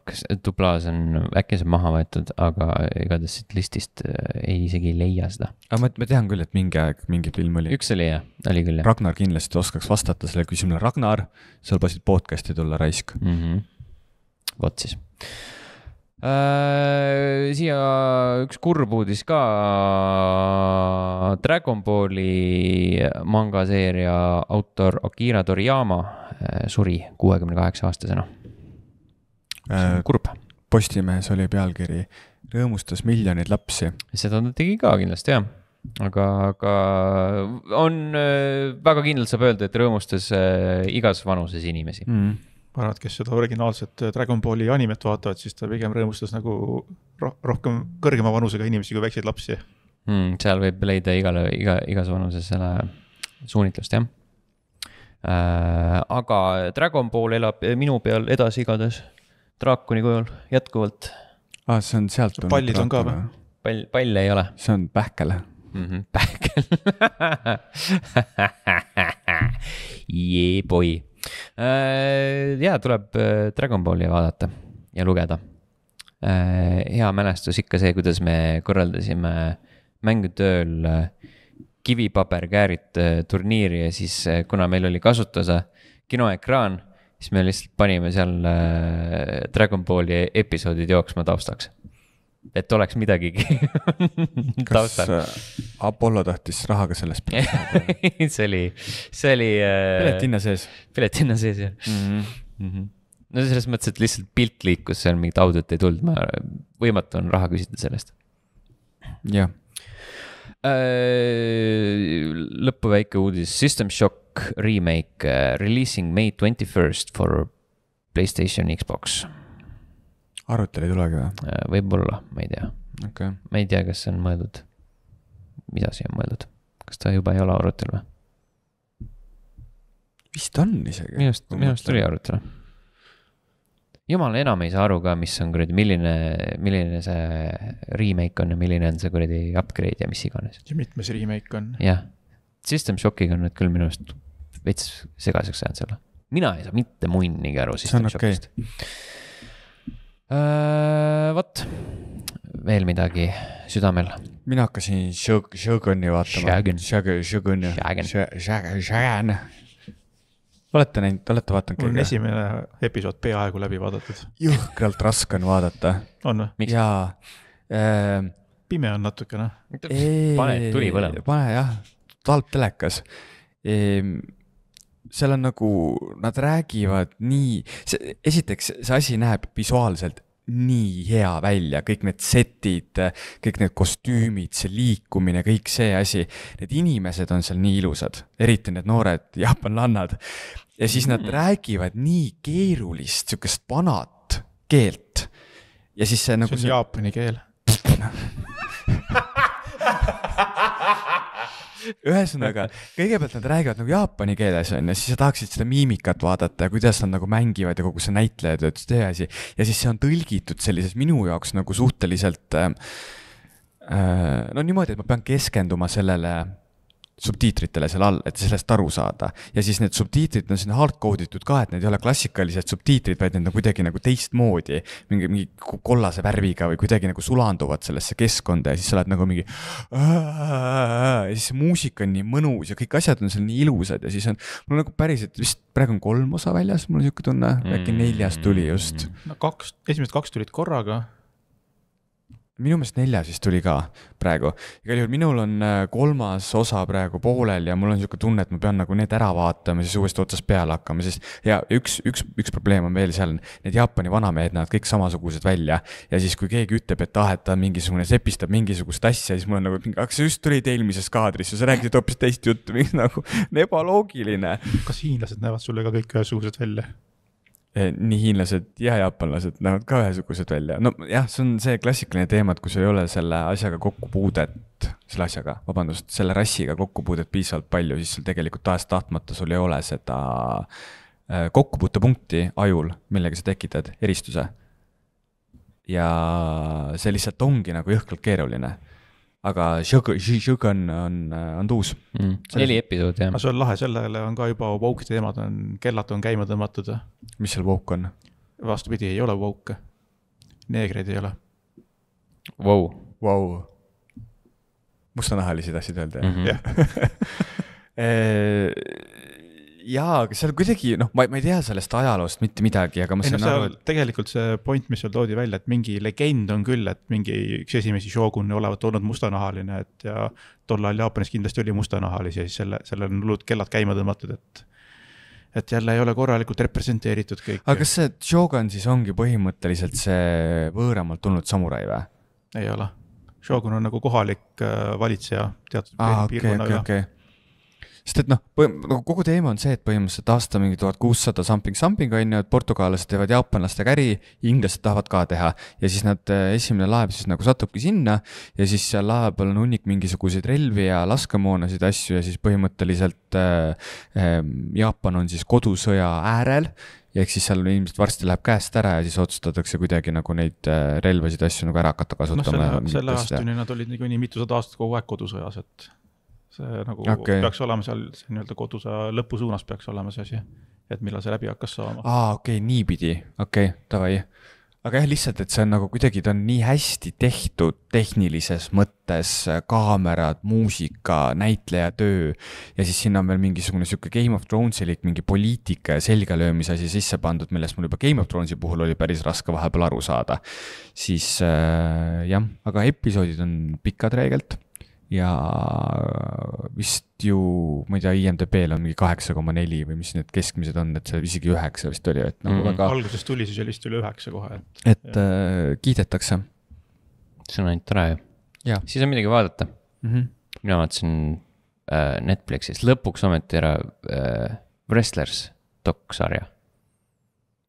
kas tupla A-s on, äkki see on maha võetud, aga igatahes siit listist eh, ei isegi ei leia seda. aga ma, ma tean küll, et mingi aeg mingi film oli. üks oli jah, oli küll jah. Ragnar kindlasti oskaks vastata sellele küsimusele, Ragnar, sa lubasid podcast'i tulla raisk mm. -hmm. vot siis äh,. siia üks kurb uudis ka. Dragon Balli mangaseeria autor Akira Toriyama äh, suri kuuekümne kaheksa aastasena Äh, kurb. Postimehes oli pealkiri, rõõmustas miljoneid lapsi. seda ta tegi ka kindlasti jah aga, aga on äh, väga kindlalt saab öelda, et rõõmustas äh, igas vanuses inimesi mm ma arvan, et kes seda originaalset Dragon Balli animet vaatavad, siis ta pigem rõõmustas nagu roh rohkem kõrgema vanusega inimesi kui väikseid lapsi mm,. seal võib leida igale, iga, igas vanuses selle suunitlust, jah äh,. aga Dragon Ball elab minu peal edasi igatahes draakoni kujul jätkuvalt. aa, ah, see on sealt. pallid on ka või? pall, palle ei ole. see on pähkel mm. -hmm, pähkel Jee yeah, boy äh,. ja tuleb äh, Dragon Balli vaadata ja lugeda äh,. hea mälestus ikka see, kuidas me korraldasime mängutööl äh, kivipaberkäärid äh, turniiri ja siis, kuna meil oli kasutuse kinoekraan siis me lihtsalt panime seal äh, Dragon Balli episoodid jooksma taustaks. et oleks midagigi taustal. Äh, Apollo tahtis raha ka sellest peale see oli, see oli äh,. piletihinna sees. piletihinna sees jah mm. -hmm. Mm -hmm no selles mõttes, et lihtsalt pilt liikus seal, mingit audiot ei tulnud, ma, võimatu on raha küsida sellest. jah Äh, lõppu väike uudis, System Shock remake uh, releasing May twenty first for Playstation, Xbox. arvutile ei tulegi või uh,? võib-olla, ma ei tea okay.. ma ei tea, kas see on mõeldud, mida siia on mõeldud, kas ta juba ei ole arvutil või? vist on isegi. minu arust, minu arust oli arvutil jumala enam ei saa aru ka, mis on kuradi, milline, milline see remake on ja milline on see kuradi upgrade ja mis iganes. ja mitmes remake on. jah, System Shockiga on nüüd küll minu arust veits segaseks ajanud selle. mina ei saa mitte munnigi aru System Shockist okay.. Uh, äh, vot, veel midagi südamel? mina hakkasin Shogun'i vaatama. Shogun. Shogun, Shogun. Shogun. Shogun olete näinud, olete vaadanud kõige? mul on esimene episood peaaegu läbi vaadatud. jõhkralt raske on vaadata. on või? jaa äh,. pime on natukene. pane tuli põlema. pane jah, halb telekas e,. seal on nagu, nad räägivad nii, see, esiteks see asi näeb visuaalselt nii hea välja, kõik need setid, kõik need kostüümid, see liikumine, kõik see asi. Need inimesed on seal nii ilusad, eriti need noored jaapanlannad ja siis nad mm. räägivad nii keerulist sihukest vanat keelt. ja siis see nagu. see on see... jaapani keel ühesõnaga, kõigepealt nad räägivad nagu jaapani keeles on ju, siis sa tahaksid seda miimikat vaadata ja kuidas nad nagu mängivad ja kogu see näitleja töötas teie asi. ja siis see on tõlgitud sellises minu jaoks nagu suhteliselt ähm, äh, no niimoodi, et ma pean keskenduma sellele subtiitritele seal all, et sellest aru saada. ja siis need subtiitrid on sinna hardcode itud ka, et need ei ole klassikalised subtiitrid, vaid need on kuidagi nagu teistmoodi. mingi, mingi kollase värviga või kuidagi nagu sulanduvad sellesse keskkonda ja siis sa oled nagu mingi. ja siis see muusika on nii mõnus ja kõik asjad on seal nii ilusad ja siis on, mul nagu päriselt vist praegu on kolm osa väljas, mul on sihuke tunne, äkki neljas tuli just. no kaks, esimesed kaks tulid korraga minu meelest neljas vist tuli ka praegu. igal juhul minul on äh, kolmas osa praegu poolel ja mul on niisugune tunne, et ma pean nagu need ära vaatama, siis uuesti otsast peale hakkama, siis ja üks, üks, üks probleem on veel seal, need Jaapani vanamehed näevad kõik samasugused välja ja siis, kui keegi ütleb, et ah, et ta mingisugune sepistab mingisugust asja, siis mul on nagu, aga sa just tulid eelmises kaadris ja sa rääkisid hoopis teist juttu, nagu ebaloogiline. kas hiinlased näevad sulle ka kõik ühesugused välja? Eh, nii hiinlased ja jaapanlased näevad ka ühesugused välja, no jah, see on see klassikaline teema, et kui sul ei ole selle asjaga kokkupuudet, selle asjaga, vabandust, selle rassiga kokkupuudet piisavalt palju, siis sul tegelikult tahes-tahtmata sul ei ole seda eh, kokkupuutepunkti ajul, millega sa tekitad eristuse. ja see lihtsalt ongi nagu jõhkralt keeruline aga Shogun, Shogun on, on tuus mm.. neli episoodi, jah. see on lahe, sellele on ka juba woke teemad on, kellad on käima tõmmatud. mis seal woke on? vastupidi, ei ole woke. Neegreid ei ole. Vau. Vau. mustanahalised tahtsid öelda, jah? Mhm. Eh, jaa, aga seal kuidagi noh, ma, ma ei tea sellest ajaloost mitte midagi, aga ma saan no, aru, et. tegelikult see point, mis seal toodi välja, et mingi legend on küll, et mingi üks esimesi šogun olevat olnud mustanahaline, et ja tol ajal Jaapanis kindlasti oli mustanahalisi ja siis selle, sellel on hullud kellad käima tõmmatud, et et jälle ei ole korralikult representeeritud kõik. aga kas see Shogun siis ongi põhimõtteliselt see võõramalt tulnud samurai või? ei ole. Shogun on nagu kohalik äh, valitseja teatud ah, piirkonna okay, okay, ja okay sest et noh, nagu kogu teema on see, et põhimõtteliselt aasta mingi tuhat kuussada something something on ju, et portugallased teevad jaapanlastega äri, inglased tahavad ka teha. ja siis nad, eh, esimene laev siis nagu satubki sinna ja siis seal laeva peal on hunnik mingisuguseid relvi ja laskemoonasid, asju ja siis põhimõtteliselt äh, äh, Jaapan on siis kodusõja äärel ehk siis seal ilmselt varsti läheb käest ära ja siis otsustatakse kuidagi nagu neid eh, relvasid, asju nagu ära hakata kasutama no,. selle, selle aastani nad olid niikuinii mitusada aastat kogu aeg kodusõjas, et see nagu okay. peaks olema seal nii-öelda kodusaja lõpusuunas peaks olema see asi, et millal see läbi hakkas saama. aa, okei okay,, niipidi, okei okay,, davai. aga jah, lihtsalt, et see on nagu kuidagi, ta on nii hästi tehtud tehnilises mõttes, äh, kaamerad, muusika, näitleja töö ja siis sinna on veel mingisugune sihuke Game of Thronesilik mingi poliitika ja selgalöömise asi sisse pandud, millest mul juba Game of Thronesi puhul oli päris raske vahepeal aru saada. siis äh, jah, aga episoodid on pikad reegelt ja vist ju, ma ei tea, IMDB-l on mingi kaheksa koma neli või mis need keskmised on, et see isegi üheksa vist oli, et nagu mm -hmm. väga. alguses tuli, siis oli vist üle üheksa kohe, et. et äh, kiidetakse. see on ainult tore ju. siis on midagi vaadata mm. -hmm. mina vaatasin äh, Netflixis lõpuks ometi ära äh, Wrestlers doksarja.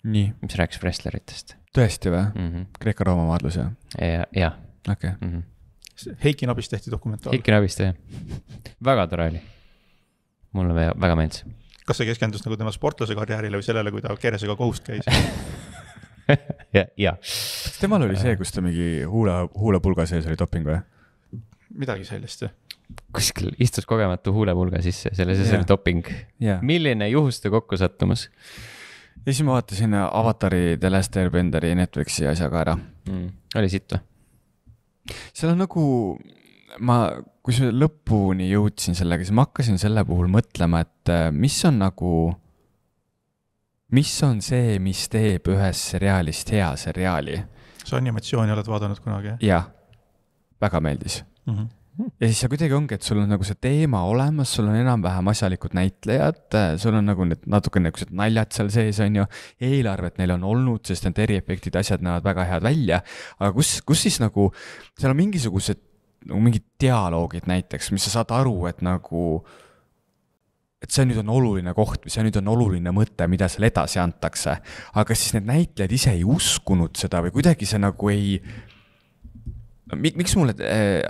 mis rääkis wrestleritest. tõesti või mm -hmm.? Kreeka-Rooma maadlus jah? jah. okei okay. mm. -hmm Heiki Nabis tehti dokumentaal. Heiki Nabis tehti, väga tore oli. mulle väga meeldis. kas see keskendus nagu tema sportlase karjäärile või sellele, kui ta keresega kohust käis ja, ja. kas temal oli see, kus ta mingi huula, huulepulga sees oli doping või? midagi sellist jah kuskil istus kogematu huulepulga sisse, selle sees yeah. oli doping yeah.. milline juhuste kokkusattumus? ja siis ma vaatasin Avatari The Last Airbenderi Netflixi asjaga ära mm.. oli sitt või? seal on nagu, ma, kui sa lõpuni jõudsin sellega, siis ma hakkasin selle puhul mõtlema, et äh, mis on nagu, mis on see, mis teeb ühest seriaalist hea seriaali? sa animatsiooni oled vaadanud kunagi, jah? jah, väga meeldis mm. -hmm Hmm. ja siis sa kuidagi ongi, et sul on nagu see teema olemas, sul on enam-vähem asjalikud näitlejad, äh, sul on nagu need natuke niisugused naljad seal sees, on ju. eelarvet neil on olnud, sest need eriefektid, asjad näevad väga head välja. aga kus, kus siis nagu, seal on mingisugused, nagu mingid dialoogid näiteks, mis sa saad aru, et nagu. et see nüüd on oluline koht või see nüüd on oluline mõte, mida seal edasi antakse. aga siis need näitlejad ise ei uskunud seda või kuidagi see nagu ei mik-, miks mulle äh,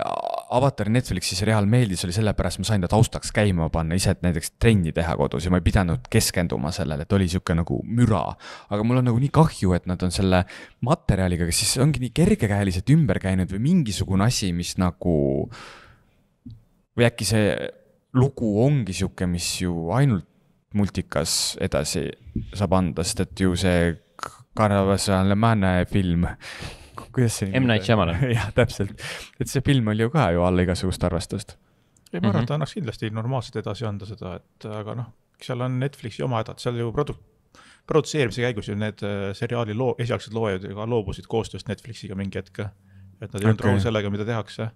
avatar Netflixis reaal meeldis, oli sellepärast, ma sain ta taustaks käima panna, ise näiteks trenni teha kodus ja ma ei pidanud keskenduma sellele, et oli sihuke nagu müra. aga mul on nagu nii kahju, et nad on selle materjaliga, kes siis ongi nii kergekäeliselt ümber käinud või mingisugune asi, mis nagu. või äkki see lugu ongi sihuke, mis ju ainult multikas edasi saab anda, sest et ju see karnavasalne film kuidas see. M Night Shyamalan jah, täpselt, et see film oli ju ka ju alla igasugust arvestust. ei, ma arvan mm, -hmm. et mhm. annaks kindlasti normaalselt edasi anda seda, et aga noh, seal on Netflixi oma hädad, seal ju produk-, produtseerimise käigus ju need äh, seriaali loo, esialgsed loojad ju ka loobusid koostööst Netflixiga mingi hetk. et nad ei olnud okay. rahul sellega, mida tehakse.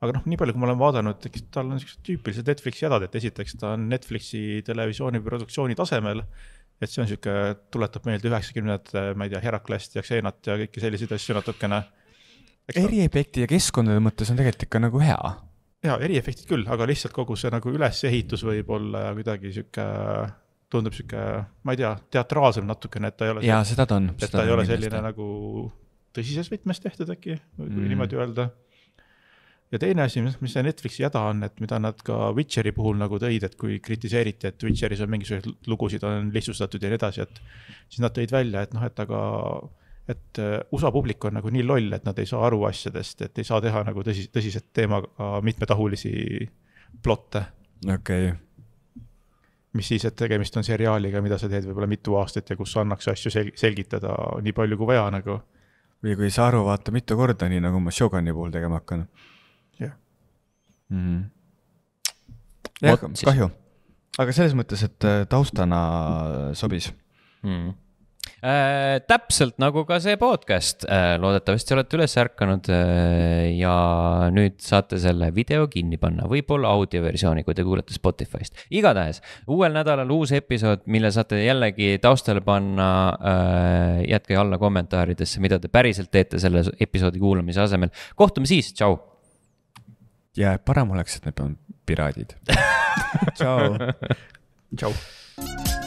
aga noh, nii palju, kui ma olen vaadanud, tal on siuksed tüüpilised Netflixi hädad, et esiteks ta on Netflixi televisiooniproduktsiooni tasemel et see on sihuke, tuletab meelde üheksakümnendate, ma ei tea, Heraklast ja Xenat ja kõiki selliseid asju natukene. eriefekti ja keskkondade mõttes on tegelikult ikka nagu hea. ja eriefektid küll, aga lihtsalt kogu see nagu ülesehitus võib olla kuidagi sihuke, tundub sihuke, ma ei tea, teatraalsem natukene, et ta ei ole. jaa, seda ta on. et ta ei ole selline nagu tõsises võtmes tehtud äkki, kui mm. niimoodi öelda ja teine asi, mis see Netflixi häda on, et mida nad ka Witcheri puhul nagu tõid, et kui kritiseeriti, et Witcheris on mingisuguseid lugusid on lihtsustatud ja nii edasi, et. siis nad tõid välja, et noh, et aga, et äh, USA publik on nagu nii loll, et nad ei saa aru asjadest, et ei saa teha nagu tõsi, tõsiselt teemaga mitmetahulisi plotte. okei okay. mis siis, et tegemist on seriaaliga, mida sa teed võib-olla mitu aastat ja kus annaks asju sel-, selgitada nii palju kui vaja nagu. või kui ei saa aru, vaata mitu korda, nii nagu ma Shogani puhul tegema hakkan mm.. jah, kahju. aga selles mõttes, et äh, taustana sobis mm.. Äh, täpselt nagu ka see podcast äh,, loodetavasti olete üles ärganud äh, ja nüüd saate selle video kinni panna, võib-olla audioversiooni, kui te kuulete Spotify'st. igatahes uuel nädalal uus episood, mille saate jällegi taustale panna äh,. jätke alla kommentaaridesse, mida te päriselt teete selle episoodi kuulamise asemel. kohtume siis, tšau ja parem oleks, et me peame piraadid tšau. tšau.